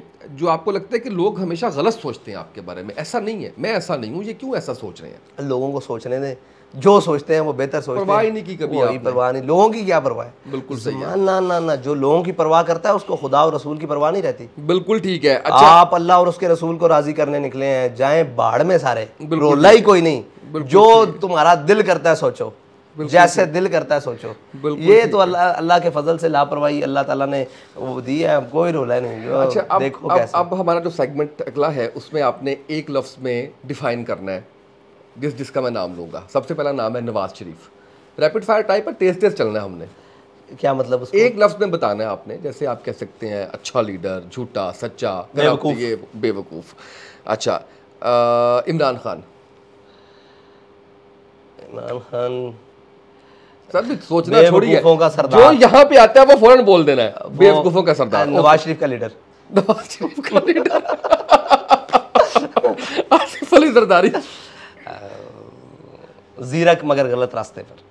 जो आपको लगता है कि लोग हमेशा गलत सोचते हैं आपके बारे में ऐसा नहीं है मैं ऐसा नहीं हूँ ये क्यों ऐसा सोच रहे हैं लोगों को सोचने दें जो सोचते हैं वो बेहतर सोचते परवाह नहीं की कभी आपने परवाह नहीं लोगों की क्या परवाह है बिल्कुल सही है ना ना
ना जो लोगों की परवाह करता है उसको खुदा और रसूल की परवाह नहीं रहती
बिल्कुल ठीक है अच्छा आप
अल्लाह और उसके रसूल को राजी करने निकले हैं जाए बाढ़ में सारे रोला ही कोई नहीं जो तुम्हारा दिल करता है सोचो जैसे दिल करता है सोचो ये तो अल्लाह अल्लाह के फजल से लापरवाही
अल्लाह ताला ने वो दी है कोई रोला नहीं अच्छा अब, देखो अब, अब हमारा जो सेगमेंट अगला है उसमें आपने एक लफ्ज़ में डिफाइन करना है जिस जिसका मैं नाम लूँगा सबसे पहला नाम है Nawaz Sharif rapid fire type पर तेज़ तेज़ चलना है हमने क्या मतलब उसको? एक लफ्ज में बताना है आपने जैसे आप कह सकते हैं अच्छा लीडर झूठा सच्चा बेवकूफ ये बेवकूफ अच्छा इमरान खान इमरान खान सर सोचना छोड़िए का सरदार जो यहाँ पे आता है वो फौरन बोल देना है बेवकूफों का सरदार हाँ, नवाज शरीफ का लीडर नवाज शरीफ का लीडर आसिफ अली सरदारी
जीरक मगर गलत रास्ते पर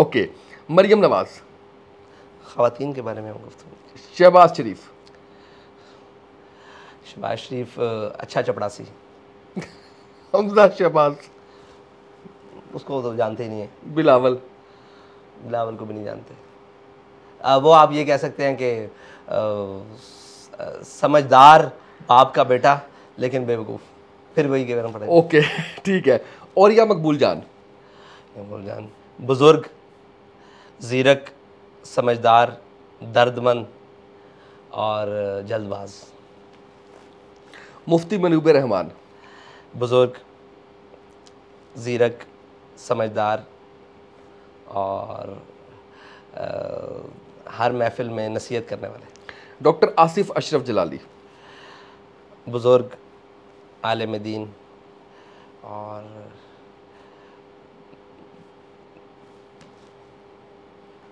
ओके मरियम नवाज खातन के बारे में शहबाज शरीफ शहबाज शरीफ अच्छा चपड़ासी
हमजा शहबाज उसको
तो जानते ही नहीं है बिलावल बिलावल को भी नहीं जानते आ, वो आप ये कह सकते हैं कि समझदार बाप का बेटा लेकिन बेवकूफ़ फिर वही कहना पड़ेगा ओके ठीक है और या मकबूल जान जान बुज़ुर्ग ज़ीरक समझदार दर्दमंद और जल्दबाज मुफ्ती मनूब रहमान बुज़ुर्ग ज़ीरक समझदार और आ, हर महफिल
में नसीहत करने वाले डॉक्टर आसिफ अशरफ जलाली बुज़ुर्ग आलम दीन और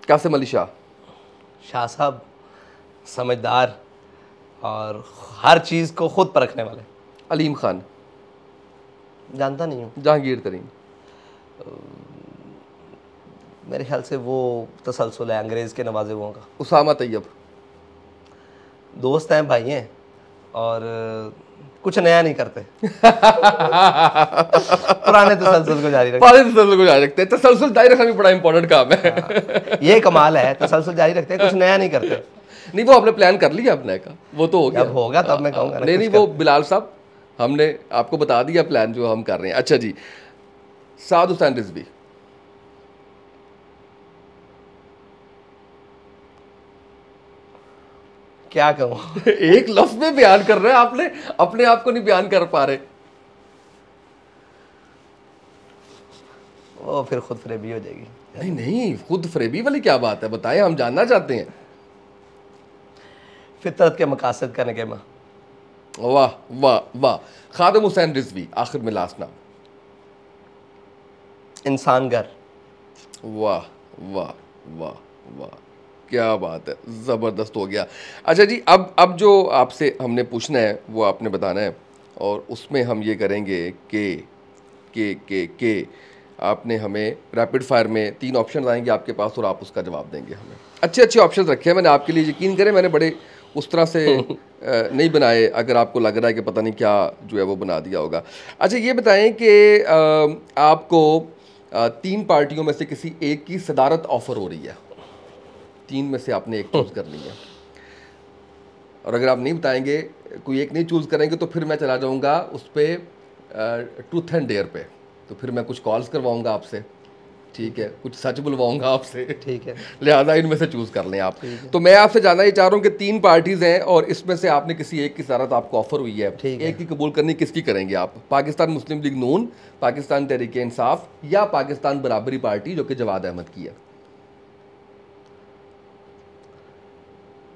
कासिम अली शाह शाह
साहब समझदार और हर चीज़ को ख़ुद परखने वाले अलीम खान जानता नहीं हूँ जहांगीर तरीन मेरे ख्याल से वो तसलसल है अंग्रेज़ के नवाजे का उसामा तैयब दोस्त हैं भाई हैं और कुछ नया नहीं करते पुराने तसलसल को जारी रखते पुराने तसलसल को जारी
रखते तसलसल जारी रखना भी बड़ा इंपॉर्टेंट काम है हाँ, हाँ। ये कमाल है तसलसल जारी रखते कुछ नया नहीं करते नहीं वो आपने प्लान कर लिया अपने का वो तो हो गया अब होगा तब मैं कहूँगा नहीं नहीं वो बिलाल साहब हमने आपको बता दिया प्लान जो हम कर रहे हैं अच्छा जी साधु सैंडिस भी क्या कहूँ एक लफ्ज में बयान कर रहे हैं आपने अपने आप को नहीं बयान कर पा रहे ओ, फिर खुद फ्रेबी हो जाएगी नहीं नहीं खुद फ्रेबी वाली क्या बात है बताए हम जानना चाहते हैं फितरत के मकासद के मां वाह वाह वाह खादम हुसैन रिजवी आखिर में लास्ट नाम इंसान घर वाह वाह वाह वाह क्या बात है ज़बरदस्त हो गया अच्छा जी अब अब जो आपसे हमने पूछना है वो आपने बताना है और उसमें हम ये करेंगे के के के के आपने हमें रैपिड फायर में तीन ऑप्शन आएंगे आपके पास और आप उसका जवाब देंगे हमें अच्छे अच्छे ऑप्शन रखे हैं मैंने आपके लिए यकीन करें मैंने बड़े उस तरह से नहीं बनाए अगर आपको लग रहा है कि पता नहीं क्या जो है वो बना दिया होगा अच्छा ये बताएं कि आपको तीन पार्टियों में से किसी एक की सदारत ऑफ़र हो रही है तीन में से आपने एक चूज़ कर है और अगर आप नहीं बताएंगे कोई एक नहीं चूज़ करेंगे तो फिर मैं चला जाऊँगा उस पर टूथ एंड डेयर पे तो फिर मैं कुछ कॉल्स करवाऊँगा आपसे ठीक है कुछ सच बुलवाऊंगा आपसे ठीक है लिहाजा इनमें से चूज़ कर लें आप तो मैं आपसे जानना ये चाह रहा हूँ कि तीन पार्टीज़ हैं और इसमें से आपने किसी एक की सारा आपको ऑफर हुई है एक की कबूल करनी किसकी करेंगे आप पाकिस्तान मुस्लिम लीग नून पाकिस्तान तहरीक इंसाफ या पाकिस्तान बराबरी पार्टी जो कि जवाद अहमद की है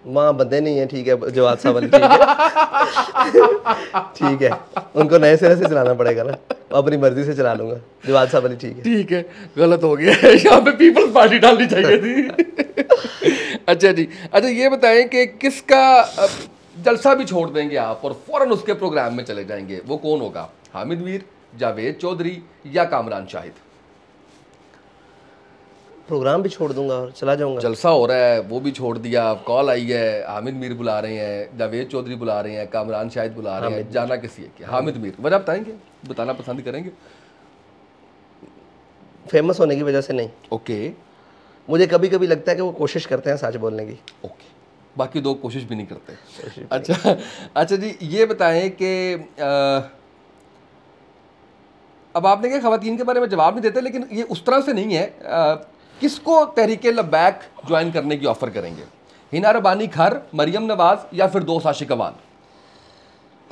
वहाँ बंदे नहीं है ठीक है जवाब साहब ठीक है
ठीक है उनको नए सिरे से चलाना पड़ेगा ना अपनी मर्जी से चला लूंगा जवाब साहब वाली ठीक है
ठीक है गलत हो गया यहाँ पे पीपल्स पार्टी डालनी चाहिए थी अच्छा जी अच्छा ये बताएं कि किसका जलसा भी छोड़ देंगे आप और फौरन उसके प्रोग्राम में चले जाएंगे वो कौन होगा हामिद वीर जावेद चौधरी या कामरान शाहिद
प्रोग्राम भी छोड़ दूंगा और चला जाऊंगा जलसा
हो रहा है वो भी छोड़ दिया कॉल आई है हामिद मीर बुला रहे हैं जावेद चौधरी बुला रहे हैं कामरान शाहिद बुला रहे हैं जाना किसी है क्या हामिद मीर वजह बताएंगे बताना पसंद करेंगे
फेमस होने की वजह से नहीं ओके मुझे कभी कभी लगता है कि वो कोशिश करते हैं सच बोलने की ओके
बाकी दो कोशिश भी नहीं करते अच्छा अच्छा जी ये बताएं कि अब आपने क्या खातन के बारे में जवाब नहीं देते लेकिन ये उस तरह से नहीं है किसको तहरीके लबैक ज्वाइन करने की ऑफ़र करेंगे हिना रबानी खर मरियम नवाज या फिर दो साशी कवान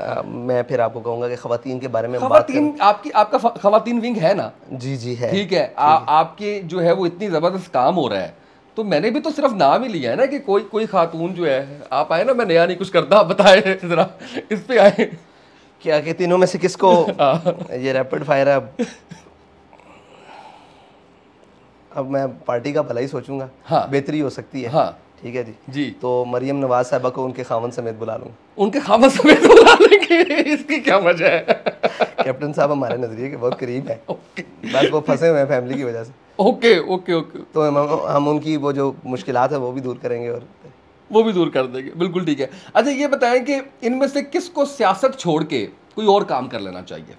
आ, मैं फिर
आपको कहूंगा कि खातन के बारे में खातन आपकी आपका खातन विंग है ना जी जी है ठीक है आ, आपके जो है वो इतनी ज़बरदस्त काम हो रहा है तो मैंने भी तो सिर्फ नाम ही लिया है ना कि कोई कोई खातून जो है आप आए ना मैं नया नहीं कुछ करता आप बताए ज़रा इस पे आए क्या कि तीनों में से किसको हाँ। ये रैपिड फायर है
अब मैं पार्टी का भलाई सोचूंगा हाँ बेहतरी हो सकती है हाँ ठीक है जी जी तो मरियम नवाज साहबा को उनके खामन समेत बुला लूंगा
उनके खामन समेत बुला लेंगे इसकी
क्या वजह है कैप्टन साहब हमारे नज़रिए के बहुत करीब है बस वो फंसे हुए हैं फैमिली की
वजह से ओके ओके ओके तो हम, हम उनकी वो जो मुश्किल है वो भी दूर करेंगे और वो भी दूर कर देंगे बिल्कुल ठीक है अच्छा ये बताएं कि इनमें से किसको सियासत छोड़ के कोई और काम कर लेना चाहिए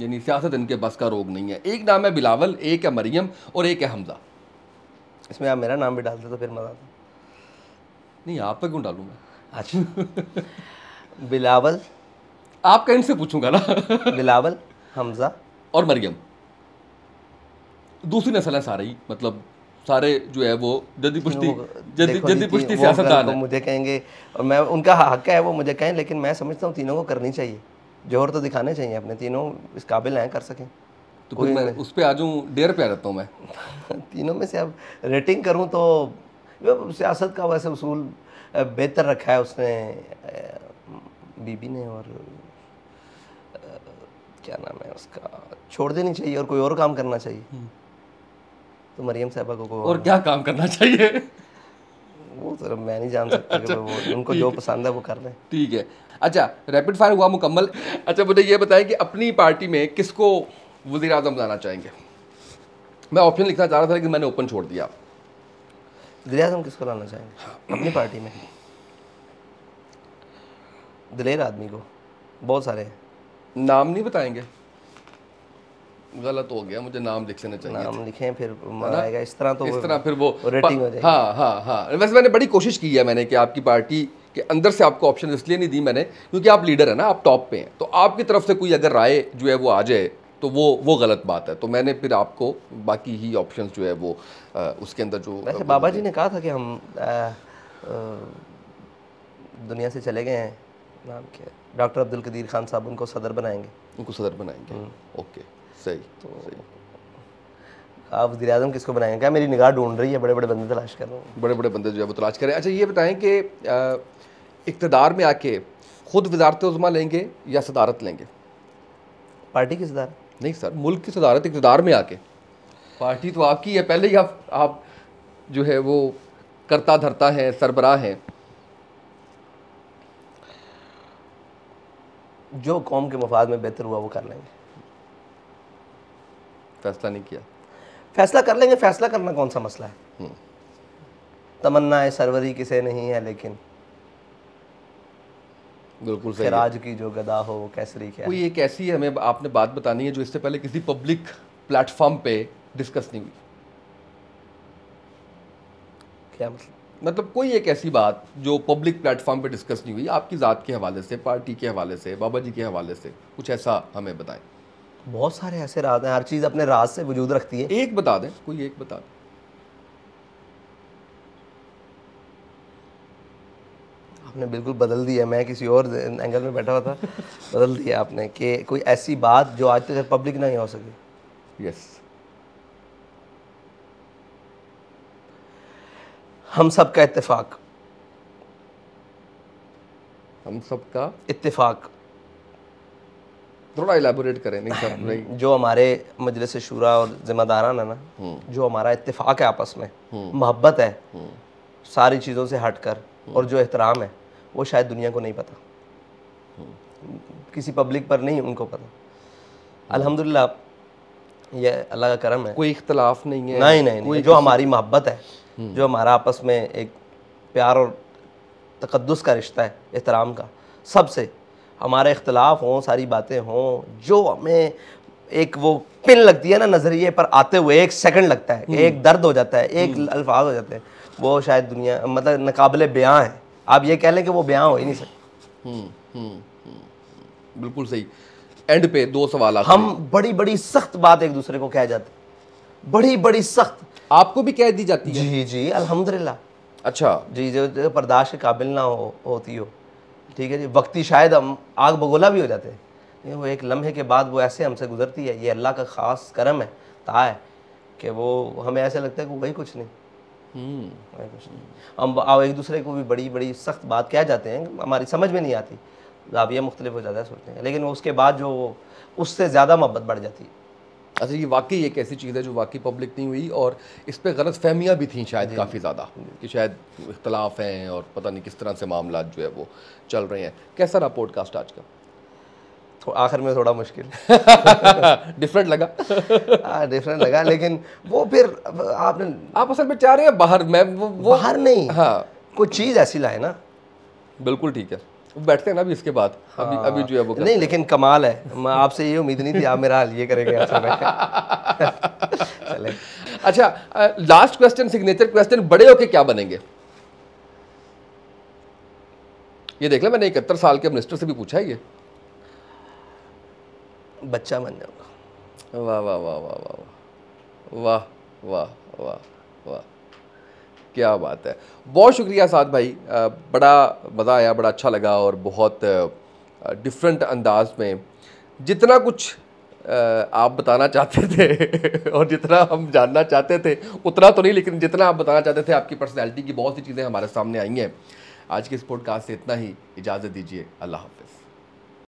यानी सियासत इनके बस का रोग नहीं है एक नाम है बिलावल एक है मरियम और एक है हमज़ा इसमें आप मेरा नाम भी डालते तो फिर मज़ा आता
नहीं आप पर क्यों डालूंगा अच्छा बिलावल
कहीं से पूछूंगा ना बिलावल हमज़ा और मरियम दूसरी नस्ल है सारी मतलब सारे जो है वो जदी पुश्ती जदी जदी पुश्ती सियासतदान मुझे
कहेंगे और मैं उनका हक है वो मुझे कहें लेकिन मैं समझता हूँ तीनों को करनी चाहिए जोहर तो दिखाने चाहिए अपने तीनों इस काबिल हैं कर सकें तो कोई मैं
उस पर आ जाऊँ डेर पे आ जाता हूँ
मैं तीनों में से अब रेटिंग करूँ तो सियासत का वैसे उसूल बेहतर रखा है उसने बीबी ने और क्या नाम है उसका छोड़ देनी चाहिए और कोई और काम करना चाहिए हम्म। तो मरियम साहबा को, को और
क्या काम करना चाहिए
वो तो मैं नहीं जान
सकता अच्छा, कि वो उनको जो पसंद है वो कर लें ठीक है अच्छा रैपिड फायर हुआ मुकम्मल अच्छा मुझे ये बताएं कि अपनी पार्टी में किसको वजी अजम बनाना चाहेंगे मैं ऑप्शन लिखना चाह रहा था लेकिन मैंने ओपन छोड़ दिया
वजी अजम किसको लाना चाहेंगे
हाँ। अपनी पार्टी में दिलेर आदमी को बहुत सारे नाम नहीं बताएंगे गलत हो गया मुझे नाम लिख लेना चाहिए नाम लिखें फिर आएगा इस तरह तो इस तरह फिर वो रेटिंग हो जाएगी हाँ हाँ हाँ वैसे मैंने बड़ी कोशिश की है मैंने कि आपकी पार्टी कि अंदर से आपको ऑप्शन इसलिए नहीं दी मैंने क्योंकि आप लीडर हैं ना आप टॉप पे हैं तो आपकी तरफ से कोई अगर राय जो है वो आ जाए तो वो वो गलत बात है तो मैंने फिर आपको बाकी ही ऑप्शन जो है वो आ, उसके अंदर जो वैसे बाबा जी
ने कहा था कि हम आ, आ, दुनिया से चले गए हैं नाम क्या डॉक्टर अब्दुल कदीर खान साहब उनको सदर बनाएंगे उनको सदर बनाएंगे हम्म। ओके सही तो सही
आप वजी अजम किसको बनाएंगे क्या मेरी निगाह ढूंढ रही है बड़े बड़े बंदे तलाश कर रहे हैं बड़े बड़े बंदे जो है वो तलाश कर रहे हैं अच्छा ये बताएं कि इकतदार में आके खुद वजारत उजमा लेंगे या सदारत लेंगे पार्टी की सदारत नहीं सर मुल्क की सदारत इकतदार में आके पार्टी तो आपकी है पहले ही आप आप जो है वो करता धरता है सरबरा हैं जो कौम के
मफाद में बेहतर हुआ वो कर लेंगे फैसला नहीं किया फैसला कर लेंगे फैसला करना कौन सा मसला है हम्म। तमन्ना है सरवरी किसे नहीं है लेकिन बिल्कुल सही राज की जो गदा हो वो कैसरी क्या कोई
एक ऐसी हमें आपने बात बतानी है जो इससे पहले किसी पब्लिक प्लेटफॉर्म पे डिस्कस नहीं हुई क्या मतलब मतलब कोई एक ऐसी बात जो पब्लिक प्लेटफॉर्म पे डिस्कस नहीं हुई आपकी ज़ात के हवाले से पार्टी के हवाले से बाबा जी के हवाले से कुछ ऐसा हमें बताएं
बहुत सारे ऐसे राज हैं हर चीज़ अपने राज से वजूद रखती है एक बता
दें कोई एक बता दें
आपने बिल्कुल बदल दिया मैं किसी और एंगल में बैठा हुआ था बदल दिया आपने कि कोई ऐसी बात जो आज तक पब्लिक नहीं हो सकी यस हम सब का इत्तेफाक हम सब का इत्तेफाक थोड़ा इलेबोरेट करें नहीं सब नहीं जो हमारे मजलिस शूरा और जिम्मेदारा है ना हम्म। जो हमारा इत्तेफाक है आपस में हम्म। मोहब्बत है हम्म। सारी चीज़ों से हटकर और जो एहतराम है वो शायद दुनिया को नहीं पता किसी पब्लिक पर नहीं उनको पता अलहमदिल्ला ये अल्लाह का करम है कोई इख्तलाफ नहीं है नहीं नहीं, नहीं जो हमारी मोहब्बत है हम्म। जो हमारा आपस में एक प्यार और तकदस का रिश्ता है एहतराम का सबसे हमारे इख्तलाफ हों सारी बातें हों जो हमें एक वो पिन लगती है ना नज़रिए पर आते हुए एक सेकंड लगता है हम्म। एक दर्द हो जाता है एक हम्म। अल्फाज हो जाते हैं वो शायद दुनिया मतलब नाकबले बयाँ है आप ये कह लें कि वो ब्याह हो ही नहीं सकते
हम्म, हम्म, हम्म।
बिल्कुल सही एंड पे दो सवाल हम बड़ी बड़ी सख्त बात एक दूसरे को कह जाते बड़ी बड़ी सख्त आपको भी कह दी जाती है जी जी अल्हम्दुलिल्लाह अच्छा जी जो बर्दाश्त के काबिल ना हो होती हो ठीक है जी वक्ती शायद हम आग बगोला भी हो जाते हैं वो एक लम्हे के बाद वो ऐसे हमसे गुजरती है ये अल्लाह का ख़ास करम है ता है कि वो हमें ऐसे लगता है कि वही कुछ नहीं हम्म। हम आओ एक दूसरे को भी बड़ी बड़ी सख्त बात कह जाते हैं हमारी समझ में नहीं आती जाविया मुख्तलिफ हो जाता है सोचते हैं लेकिन उसके
बाद जो उससे ज़्यादा मोहब्बत बढ़ जाती है अच्छा ये वाकई एक ऐसी चीज़ है जो वाकई पब्लिक नहीं हुई और इस पर गलत फहमियाँ भी थी शायद काफ़ी ज़्यादा कि शायद इख्तलाफ हैं और पता नहीं किस तरह से मामला जो है वो चल रहे हैं कैसा रहा पॉडकास्ट आज का आखिर में थोड़ा मुश्किल डिफरेंट लगा हाँ डिफरेंट लगा लेकिन वो फिर आपने आप असल में चाह रहे हैं बाहर मैं वो, वो बाहर नहीं हाँ कोई चीज़ ऐसी लाए ना बिल्कुल ठीक है बैठते हैं ना अभी इसके बाद हाँ। अभी अभी जो है वो नहीं लेकिन कमाल है मैं आपसे ये उम्मीद नहीं थी आप मेरा हाल ये करेंगे चले अच्छा लास्ट क्वेश्चन सिग्नेचर क्वेश्चन बड़े होके क्या बनेंगे ये देख लो मैंने इकहत्तर साल के मिनिस्टर से भी पूछा है ये बच्चा बन जाऊँगा वाह वाह वाह वाह वाह वाह वाह वाह वाह क्या बात है बहुत शुक्रिया साथ भाई बड़ा मज़ा आया बड़ा अच्छा लगा और बहुत डिफरेंट अंदाज में जितना कुछ आप बताना चाहते थे और जितना हम जानना चाहते थे उतना तो नहीं लेकिन जितना आप बताना चाहते थे आपकी पर्सनैलिटी की बहुत सी चीज़ें हमारे सामने आई हैं आज के इस पॉडकास्ट से इतना ही इजाज़त दीजिए अल्लाह